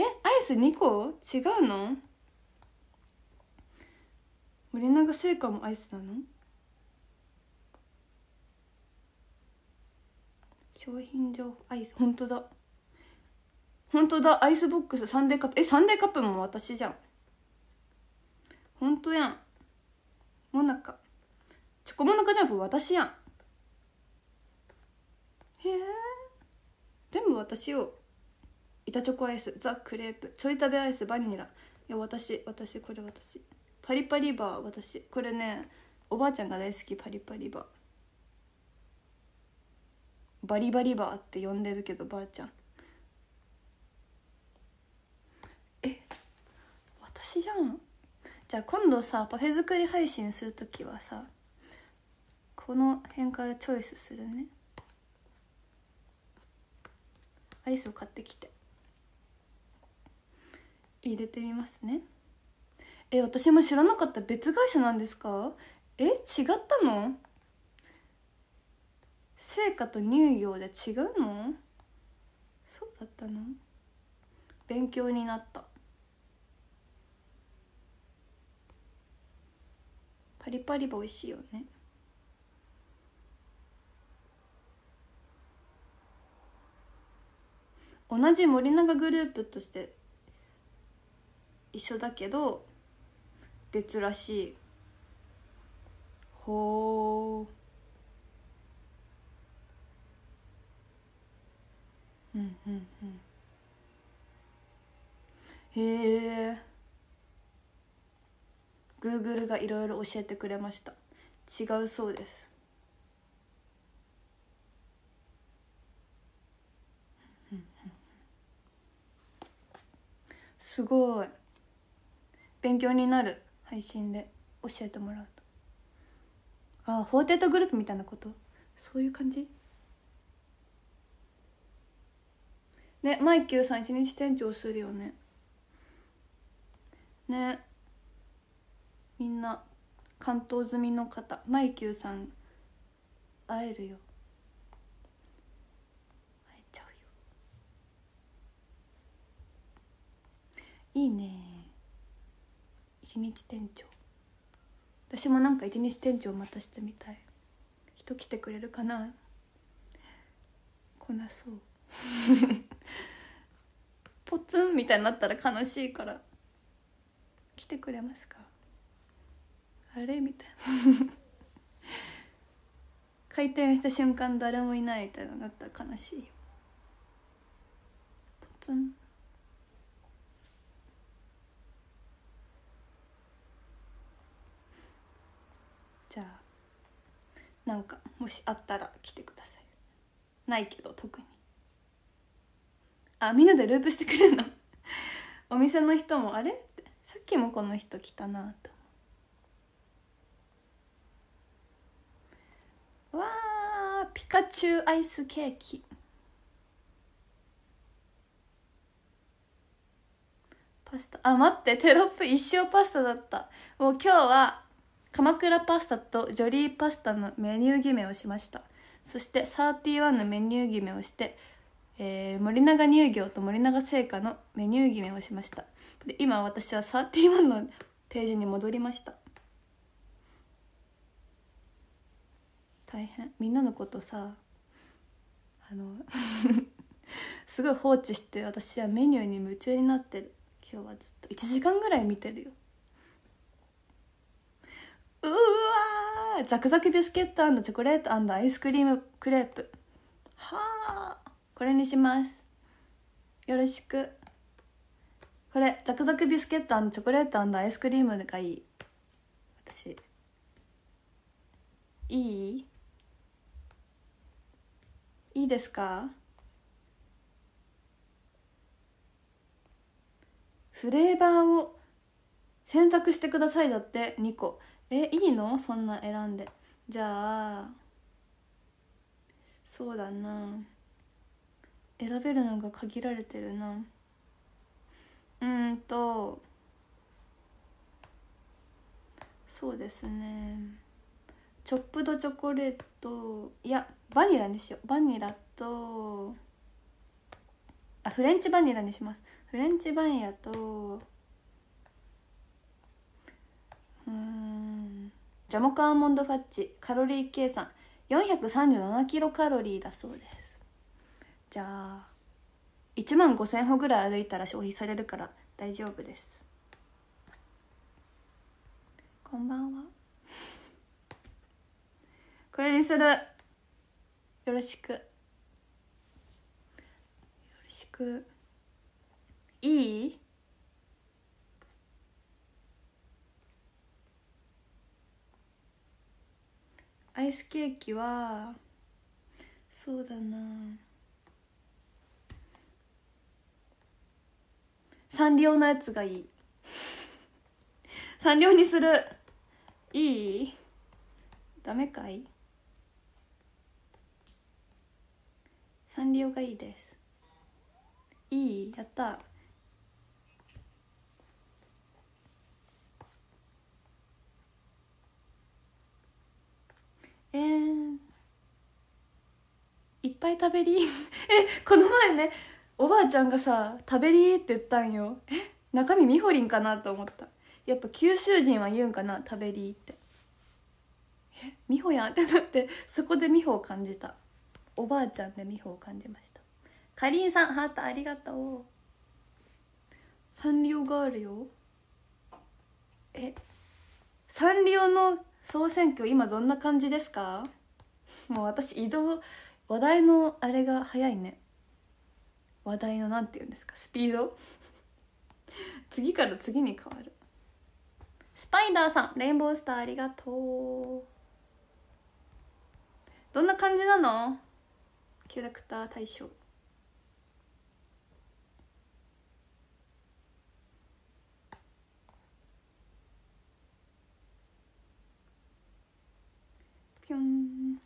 えアイス2個違うの森永製菓もアイスなの商品情報アイス本当だ本当だアイスボックスサンデーカップえサンデーカップも私じゃん本当やんもなかチョコモナカジャンプ私やんへえ全部私よ板チョコアイスザ・クレープちょい食べアイスバニラいや私私これ私パリパリバー私これねおばあちゃんが大好きパリパリバーバリバリバーって呼んでるけどばあちゃんえ私じゃんじゃあ今度さパフェ作り配信する時はさこの辺からチョイスするねアイスを買ってきて入れてみますねえ私も知らなかった別会社なんですかえ違ったの成果と乳業で違うのそうだったの勉強になったパリパリは美味しいよね同じ森永グループとして一緒だけど別らしいほうんうんうんへえ Google がいろいろ教えてくれました違うそうですすごい勉強になる配信で教えてもらうとああフォーテータグループみたいなことそういう感じねマイキューさん一日店長するよねねみんな関東済みの方マイキューさん会えるよ会えちゃうよいいね一日店長私もなんか一日店長またしてみたい人来てくれるかな来なそう (laughs) ポツンみたいになったら悲しいから来てくれますかあれみたいな開店 (laughs) した瞬間誰もいないみたいになったら悲しいポツンなんかもしあったら来てくださいないけど特にあみんなでループしてくれるの (laughs) お店の人もあれってさっきもこの人来たなとわあピカチュウアイスケーキパスタあ待ってテロップ一生パスタだったもう今日は鎌倉パスタとジョリーパスタのメニュー決めをしましたそして31のメニュー決めをして、えー、森永乳業と森永製菓のメニュー決めをしましたで今私は31のページに戻りました大変みんなのことさあの (laughs) すごい放置して私はメニューに夢中になってる今日はずっと1時間ぐらい見てるようわザクザクビスケットチョコレートアイスクリームクレープはあこれにしますよろしくこれザクザクビスケットチョコレートアイスクリームがいい私いいいいですかフレーバーを選択してくださいだって2個えいいのそんな選んでじゃあそうだな選べるのが限られてるなうんとそうですねチョップドチョコレートいやバニラにしようバニラとあフレンチバニラにしますフレンチバニラとうんジャモカアーモンドファッチカロリー計算437キロカロリーだそうですじゃあ1万5,000歩ぐらい歩いたら消費されるから大丈夫ですこんばんは (laughs) これにするよろしくよろしくいいアイスケーキはそうだなサンリオのやつがいいサンリオにするいいダメかいサンリオがいいですいいやったえー、いっぱい食べり (laughs) えこの前ねおばあちゃんがさ「食べり」って言ったんよえ中身みほりんかなと思ったやっぱ九州人は言うんかな「食べり」ってえみほやんってなってそこでみほを感じたおばあちゃんでみほを感じましたかりんさんハートありがとうサンリオがあるよえサンリオの総選挙今どんな感じですかもう私移動話題のあれが早いね話題のなんて言うんですかスピード次から次に変わるスパイダーさんレインボースターありがとうどんな感じなのキャラクター対象ぴょん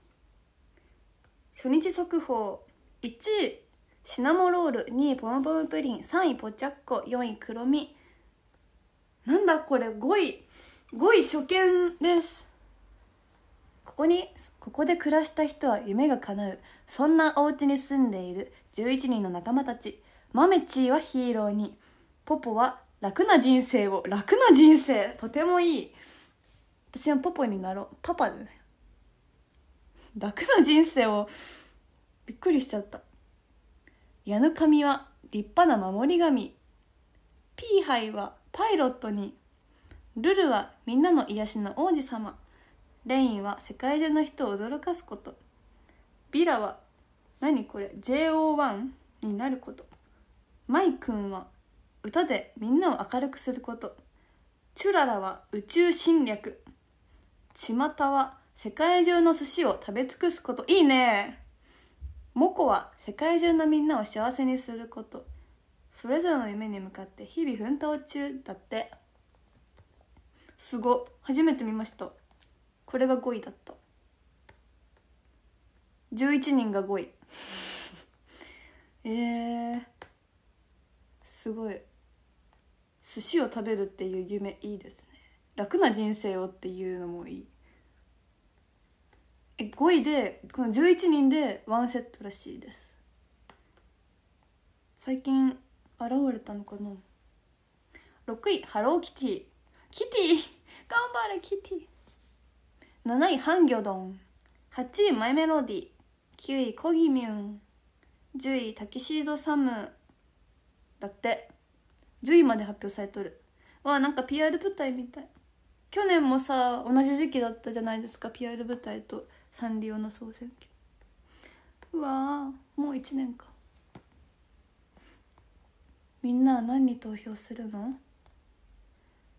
初日速報1位シナモロール2位ポムポムプリン3位ポチャッコ4位黒ミなんだこれ5位5位初見ですここにここで暮らした人は夢が叶うそんなお家に住んでいる11人の仲間たちマメチーはヒーローにポポは楽な人生を楽な人生とてもいい私はポポになろうパパだね楽な人生をびっくりしちゃった矢野神は立派な守り神ピーハイはパイロットにルルはみんなの癒しの王子様レインは世界中の人を驚かすことビラは何これ JO1 になることマイくんは歌でみんなを明るくすることチュララは宇宙侵略ちまたは世界中の寿司を食べ尽くすこといいねモコは世界中のみんなを幸せにすることそれぞれの夢に向かって日々奮闘中だってすご初めて見ましたこれが5位だった11人が5位えー、すごい寿司を食べるっていう夢いいですね楽な人生をっていうのもいい5位でこの11人でワンセットらしいです最近現れたのかな6位ハローキティキティ頑張れキティ7位ハンギョドン8位マイメロディ9位コギミュン10位タキシードサムだって10位まで発表されとるわなんか PR 舞台みたい去年もさ同じ時期だったじゃないですか PR 舞台とサンリオの総選挙うわもう1年かみんなは何に投票するの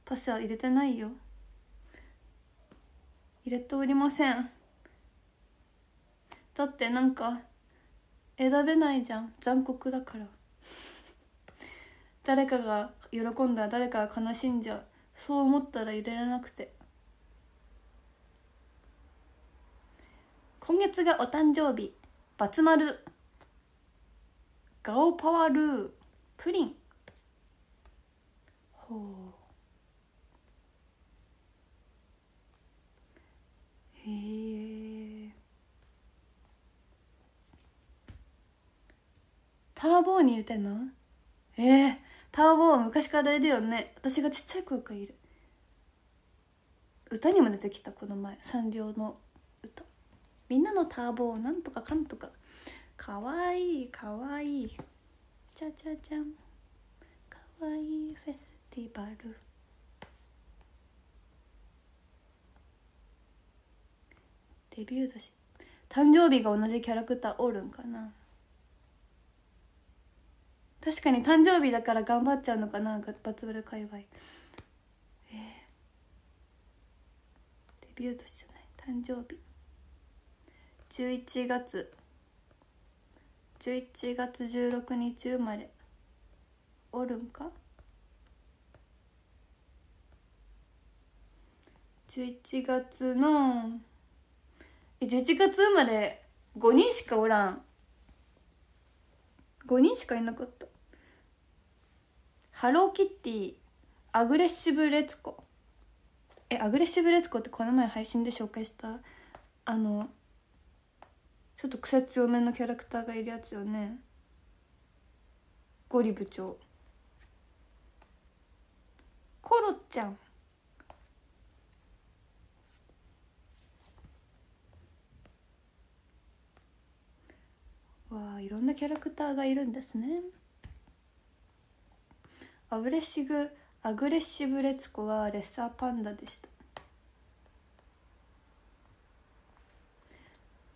パスは入れてないよ入れておりませんだってなんか選べないじゃん残酷だから誰かが喜んだら誰かが悲しんじゃうそう思ったら入れられなくて今月がお誕生日バツマガオパワループリンほうへえターボーに言うてんのええー、ターボーは昔からいだよね私がちっちゃい頃からいる歌にも出てきたこの前サンリオのみんなのターボなんとかかんとかかわいいかわいいちゃちゃちゃんかわいいフェスティバルデビューだし誕生日が同じキャラクターおるんかな確かに誕生日だから頑張っちゃうのかなバツブル界隈えー、デビュー年じゃない誕生日11月11月16日生まれおるんか11月のえ11月生まれ5人しかおらん5人しかいなかったハローキッティアグレッシブレツコえアグレッシブレツコってこの前配信で紹介したあのちょっと癖強めのキャラクターがいるやつよねゴリ部長コロちゃんわあいろんなキャラクターがいるんですねアグレッシブ、アグレッシブレツコはレッサーパンダでした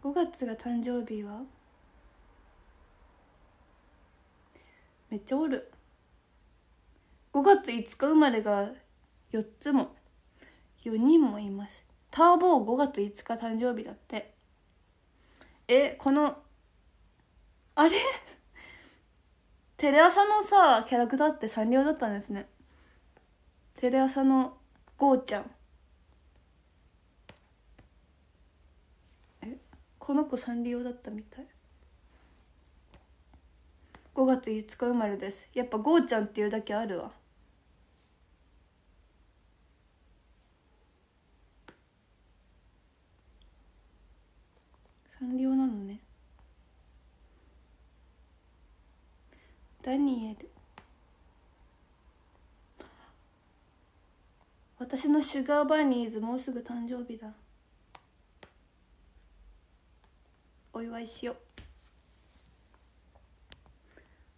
5月が誕生日はめっちゃおる5月5日生まれが4つも4人もいますターボー5月5日誕生日だってえこのあれテレ朝のさキャラクターってサンリオだったんですねテレ朝のゴーちゃんこの子サンリオだったみたい5月5日生まれですやっぱゴーちゃんっていうだけあるわサンリオなのねダニエル私のシュガーバニーズもうすぐ誕生日だお祝いしよ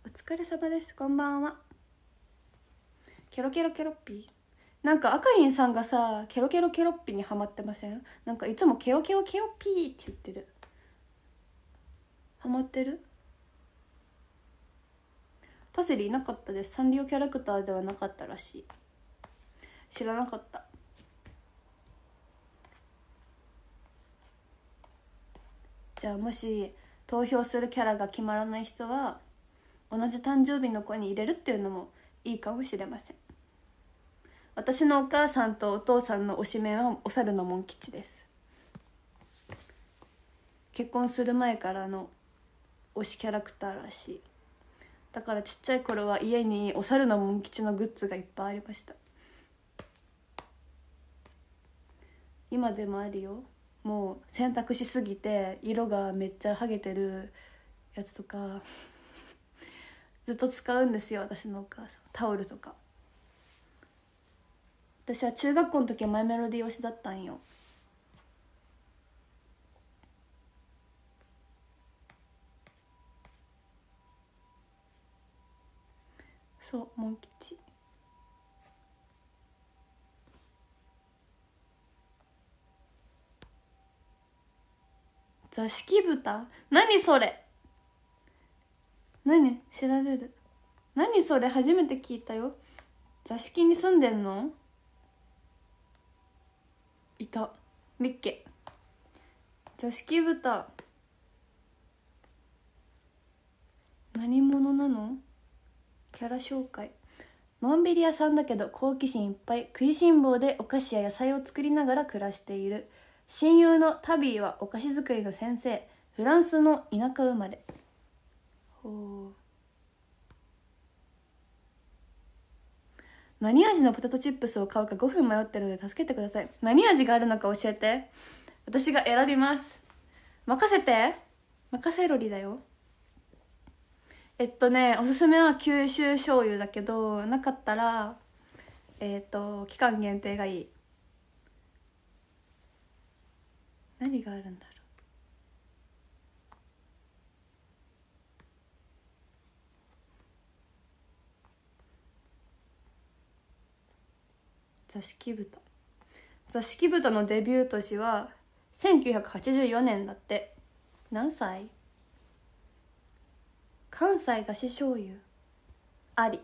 うお疲れ様ですこんばんはケロケロケロッピーなんかあかりんさんがさケロケロケロッピーにはまってませんなんかいつもケオケオケオピーって言ってるハマってるパセリいなかったですサンリオキャラクターではなかったらしい知らなかったじゃあもし投票するキャラが決まらない人は同じ誕生日の子に入れるっていうのもいいかもしれません私のお母さんとお父さんの推しメンはお猿のモン吉です結婚する前からの推しキャラクターらしいだからちっちゃい頃は家にお猿のモン吉のグッズがいっぱいありました今でもあるよもう洗濯しすぎて色がめっちゃハゲてるやつとか (laughs) ずっと使うんですよ私のお母さんタオルとか私は中学校の時はマイメロディ推しだったんよそうモン吉座敷豚何それ何調べる何それ初めて聞いたよ座敷に住んでんのいたミッケ座敷豚何者なのキャラ紹介のんびり屋さんだけど好奇心いっぱい食いしん坊でお菓子や野菜を作りながら暮らしている親友のタビーはお菓子作りの先生フランスの田舎生まれ何味のポテトチップスを買うか5分迷ってるので助けてください何味があるのか教えて私が選びます任せて任せロリだよえっとねおすすめは九州醤油だけどなかったらえっ、と期間限定がいい何があるんだろう座敷豚座敷豚のデビュー年は1984年だって何歳関西だし醤油あり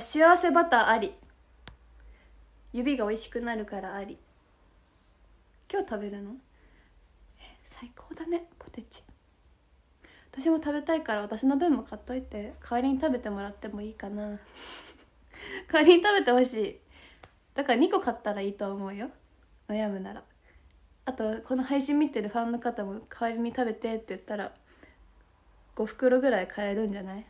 幸せバターあり指が美味しくなるからあり今日食べるの最高だねポテチ私も食べたいから私の分も買っといて代わりに食べてもらってもいいかな (laughs) 代わりに食べてほしいだから2個買ったらいいと思うよ悩むならあとこの配信見てるファンの方も代わりに食べてって言ったら5袋ぐらい買えるんじゃない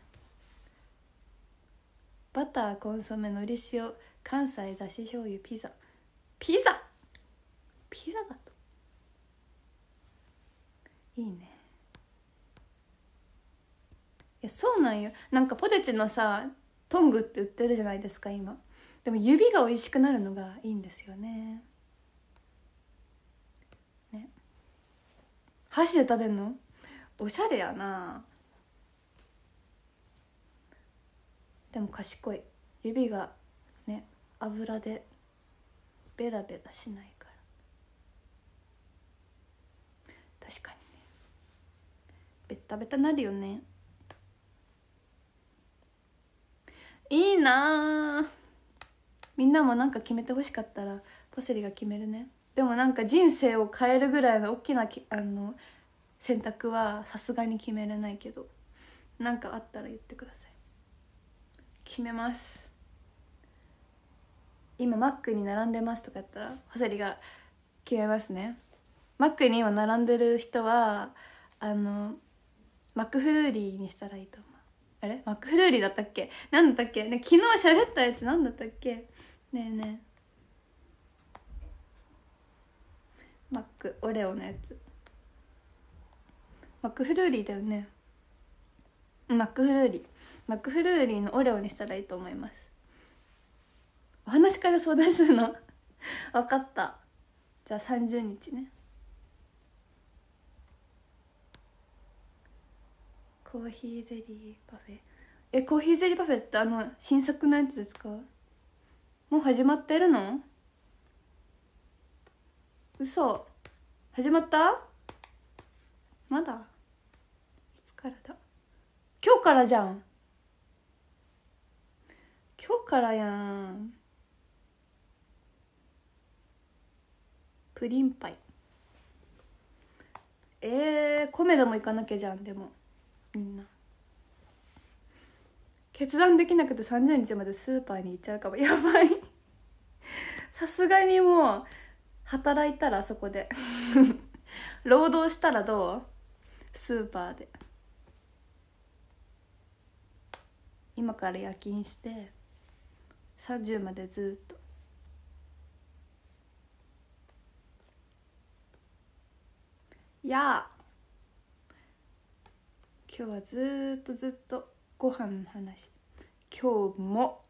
バターコンソメのり塩関西だし醤油ピザピザピザだといいねいやそうなんよなんかポテチのさトングって売ってるじゃないですか今でも指が美味しくなるのがいいんですよねね箸で食べんのおしゃれやなでも賢い指がね油でベラベラしない確かにねベタベタなるよねいいなみんなもなんか決めてほしかったらパセリが決めるねでもなんか人生を変えるぐらいの大きなきあの選択はさすがに決めれないけど何かあったら言ってください決めます今マックに並んでますとかやったらパセリが決めますねマックに今並んでる人はあのマックフルーリーにしたらいいと思うあれマックフルーリーだったっけ何だったっけ、ね、昨日喋ったやつ何だったっけねえねえマックオレオのやつマックフルーリーだよねマックフルーリーマックフルーリーのオレオにしたらいいと思いますお話から相談するの分 (laughs) かったじゃあ30日ねコーヒーゼリーパフェえコーヒーゼリーパフェってあの新作のやつですかもう始まってるの嘘始まったまだいつからだ今日からじゃん今日からやんプリンパイえー、コメダも行かなきゃじゃんでもみんな決断できなくて30日までスーパーに行っちゃうかもやばいさすがにもう働いたらそこで (laughs) 労働したらどうスーパーで今から夜勤して30までずっとやあ今日はずっとずっとご飯の話今日も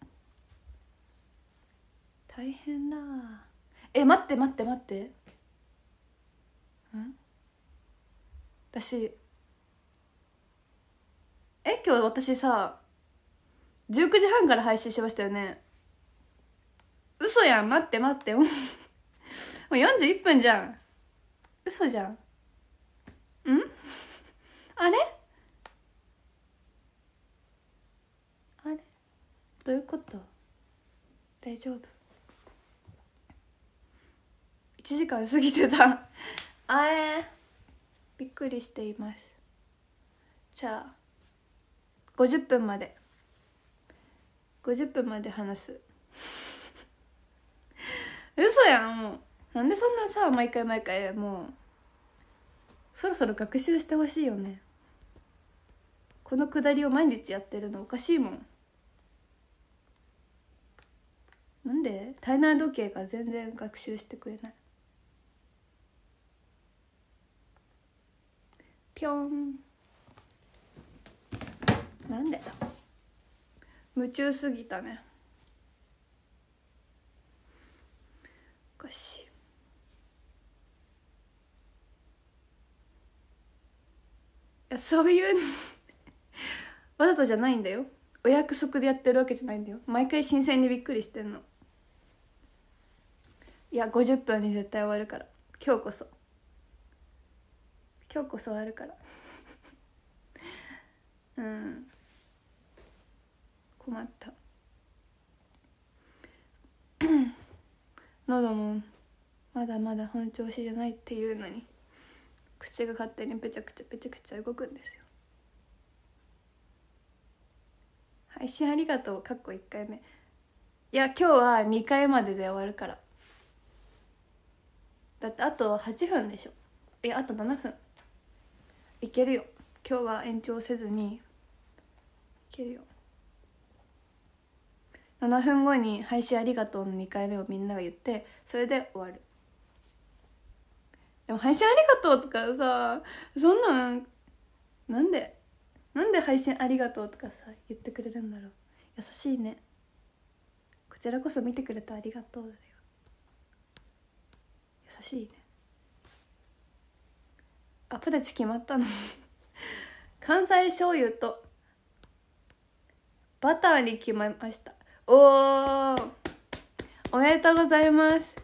大変だえ待って待って待ってん私え今日私さ19時半から配信しましたよね嘘やん待って待ってもうもう41分じゃん嘘じゃんんあれどういうこと大丈夫1時間過ぎてた (laughs) あえびっくりしていますじゃあ50分まで50分まで話す (laughs) 嘘やんもうなんでそんなさ毎回毎回もうそろそろ学習してほしいよねこのくだりを毎日やってるのおかしいもんなんで体内時計が全然学習してくれないぴょんなんで夢中すぎたねおかしいいやそういう (laughs) わざとじゃないんだよお約束でやってるわけじゃないんだよ毎回新鮮にびっくりしてんのいや50分に絶対終わるから今日こそ今日こそ終わるから (laughs) うん困った (coughs) 喉もまだまだ本調子じゃないっていうのに口が勝手にべちゃくちゃべちゃくちゃ動くんですよ配信ありがとうかっこ1回目いや今日は2回までで終わるからだってあと8分でしょえあと7分いけるよ今日は延長せずにいけるよ7分後に「配信ありがとう」の2回目をみんなが言ってそれで終わるでも「配信ありがとう」とかさそんなんなんでなんで「配信ありがとう」とかさ言ってくれるんだろう優しいねこちらこそ見てくれてありがとうだねしいねあポテチ決まったの (laughs) 関西醤油とバターに決まりましたおーおめでとうございます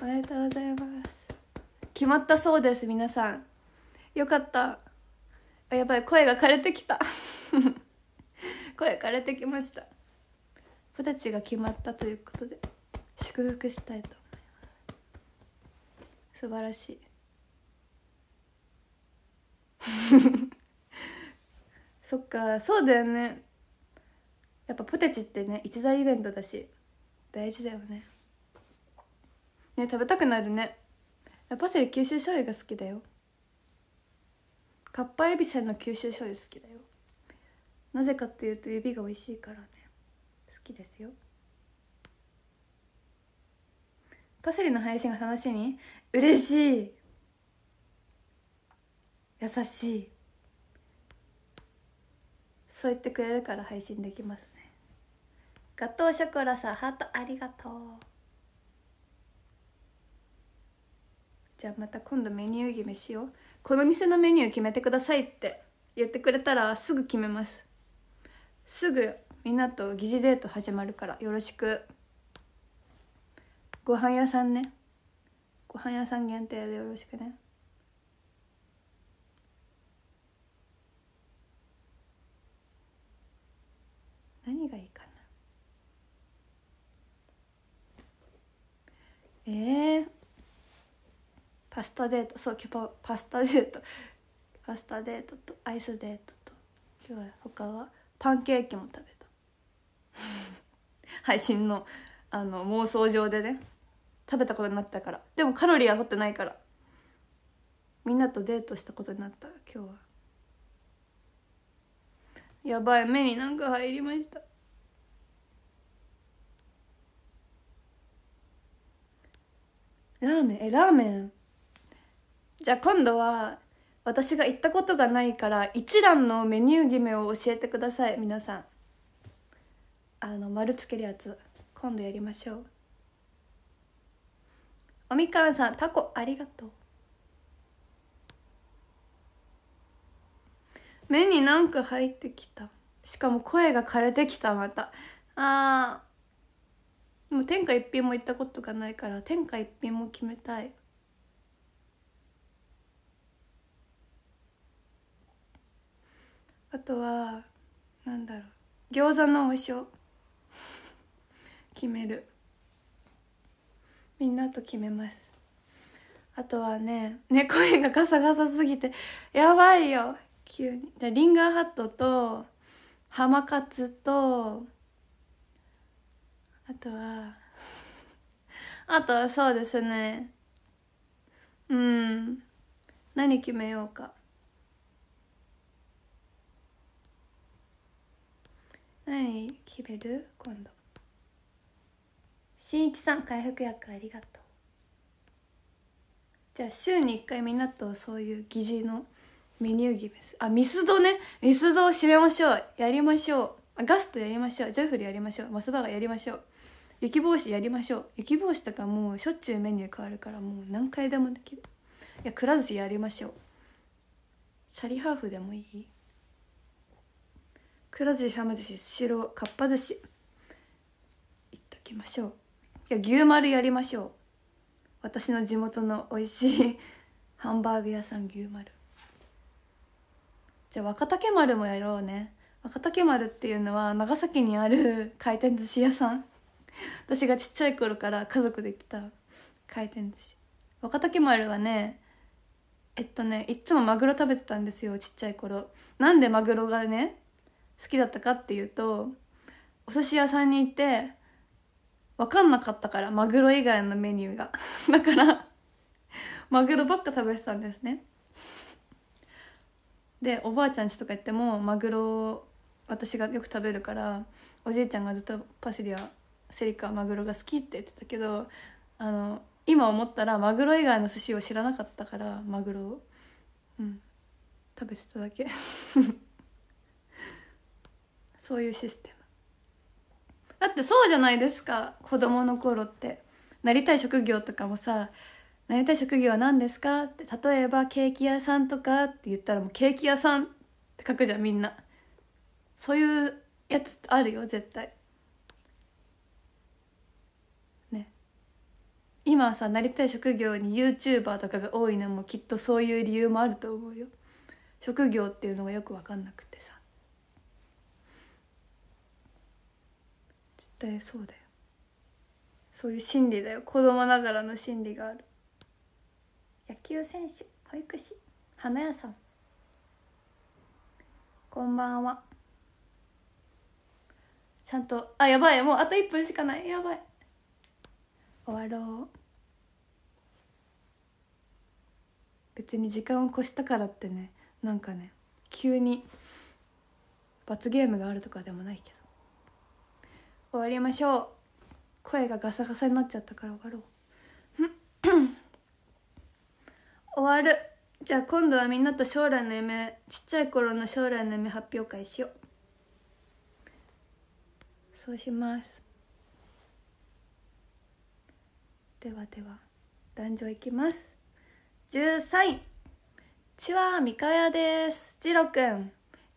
おめでとうございます決まったそうです皆さんよかったあやぱり声が枯れてきた (laughs) 声枯れてきましたポテチが決まったということで祝福したいと思います素晴らしい (laughs) そっかそうだよねやっぱポテチってね一大イベントだし大事だよねね食べたくなるねパセリ九州醤油が好きだよかっぱえびせんの九州醤油好きだよなぜかっていうと指が美味しいからね好きですよパセリの配信が楽しみ嬉しい優しいそう言ってくれるから配信できますねガトーショコラさんハートありがとうじゃあまた今度メニュー決めしようこの店のメニュー決めてくださいって言ってくれたらすぐ決めますすぐみんなと疑似デート始まるからよろしく。ご飯屋さんねご飯屋さん限定でよろしくね何がいいかなえー、パスタデートそう今日パスタデートパスタデートとアイスデートと今日は他はパンケーキも食べた (laughs) 配信のあの妄想上でね食べたことになったからでもカロリーは取ってないからみんなとデートしたことになった今日はやばい目になんか入りましたラーメンえラーメンじゃあ今度は私が行ったことがないから一蘭のメニュー決めを教えてください皆さんあの丸つけるやつ今度やりましょうおみかんさんタコありがとう目になんか入ってきたしかも声が枯れてきたまたあもう天下一品も行ったことがないから天下一品も決めたいあとはなんだろう餃子の王将決めるみんなと決めますあとはね猫園、がガサガサすぎてやばいよ急にでリンガーハットとカツとあとはあとはそうですねうん何決めようか何決める今度新一さん回復薬ありがとうじゃあ週に1回みんなとそういう疑似のメニュー決めすあミスドねミスドを締めましょうやりましょうガストやりましょうジョイフルやりましょうマスバーガーやりましょう雪帽子やりましょう雪帽子とかもうしょっちゅうメニュー変わるからもう何回でもできるいやくら寿司やりましょうシャリハーフでもいいくら寿司ハム寿司白かっぱ寿司いっときましょういや牛丸やりましょう私の地元の美味しい (laughs) ハンバーグ屋さん牛丸じゃあ若竹丸もやろうね若竹丸っていうのは長崎にある回転寿司屋さん私がちっちゃい頃から家族で来た回転寿司若竹丸はねえっとねいつもマグロ食べてたんですよちっちゃい頃なんでマグロがね好きだったかっていうとお寿司屋さんに行って分かんなかったからマグロ以外のメニューが (laughs) だからマグロばっか食べてたんですねでおばあちゃんちとか行ってもマグロ私がよく食べるからおじいちゃんがずっとパセリやセリカマグロが好きって言ってたけどあの今思ったらマグロ以外の寿司を知らなかったからマグロをうん食べてただけ (laughs) そういうシステムだってそうじゃないですか子供の頃ってなりたい職業とかもさ「なりたい職業は何ですか?」って例えばケーキ屋さんとかって言ったらもうケーキ屋さんって書くじゃんみんなそういうやつあるよ絶対ね今はさなりたい職業に YouTuber とかが多いのもきっとそういう理由もあると思うよ職業っていうのがよく分かんなくてさ対そうだよそういう心理だよ子供ながらの心理がある野球選手保育士花屋さんこんばんはちゃんとあやばいもうあと1分しかないやばい終わろう別に時間を越したからってねなんかね急に罰ゲームがあるとかでもないけど終わりましょう声がガサガサになっちゃったから終わろう終わるじゃあ今度はみんなと将来の夢ちっちゃい頃の将来の夢発表会しようそうしますではでは壇上いきます13位ちわみかやですジロくん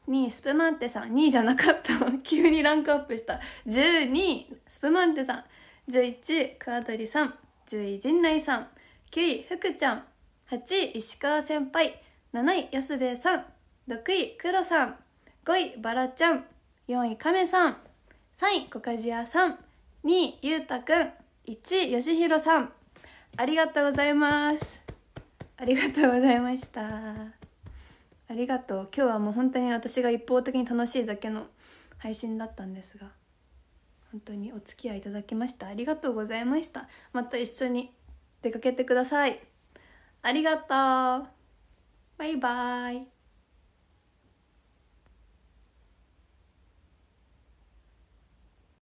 2位スプマンテさん2位じゃなかった急にランクアップした12位スプマンテさん11位クワドリさん10位陣内さん9位福ちゃん8位石川先輩7位安兵衛さん6位黒さん5位バラちゃん4位亀さん3位コカジアさん2位ゆうたくん1位よしひろさんありがとうございますありがとうございました。ありがとう今日はもう本当に私が一方的に楽しいだけの配信だったんですが本当にお付き合いいただきましたありがとうございましたまた一緒に出かけてくださいありがとうバイバイ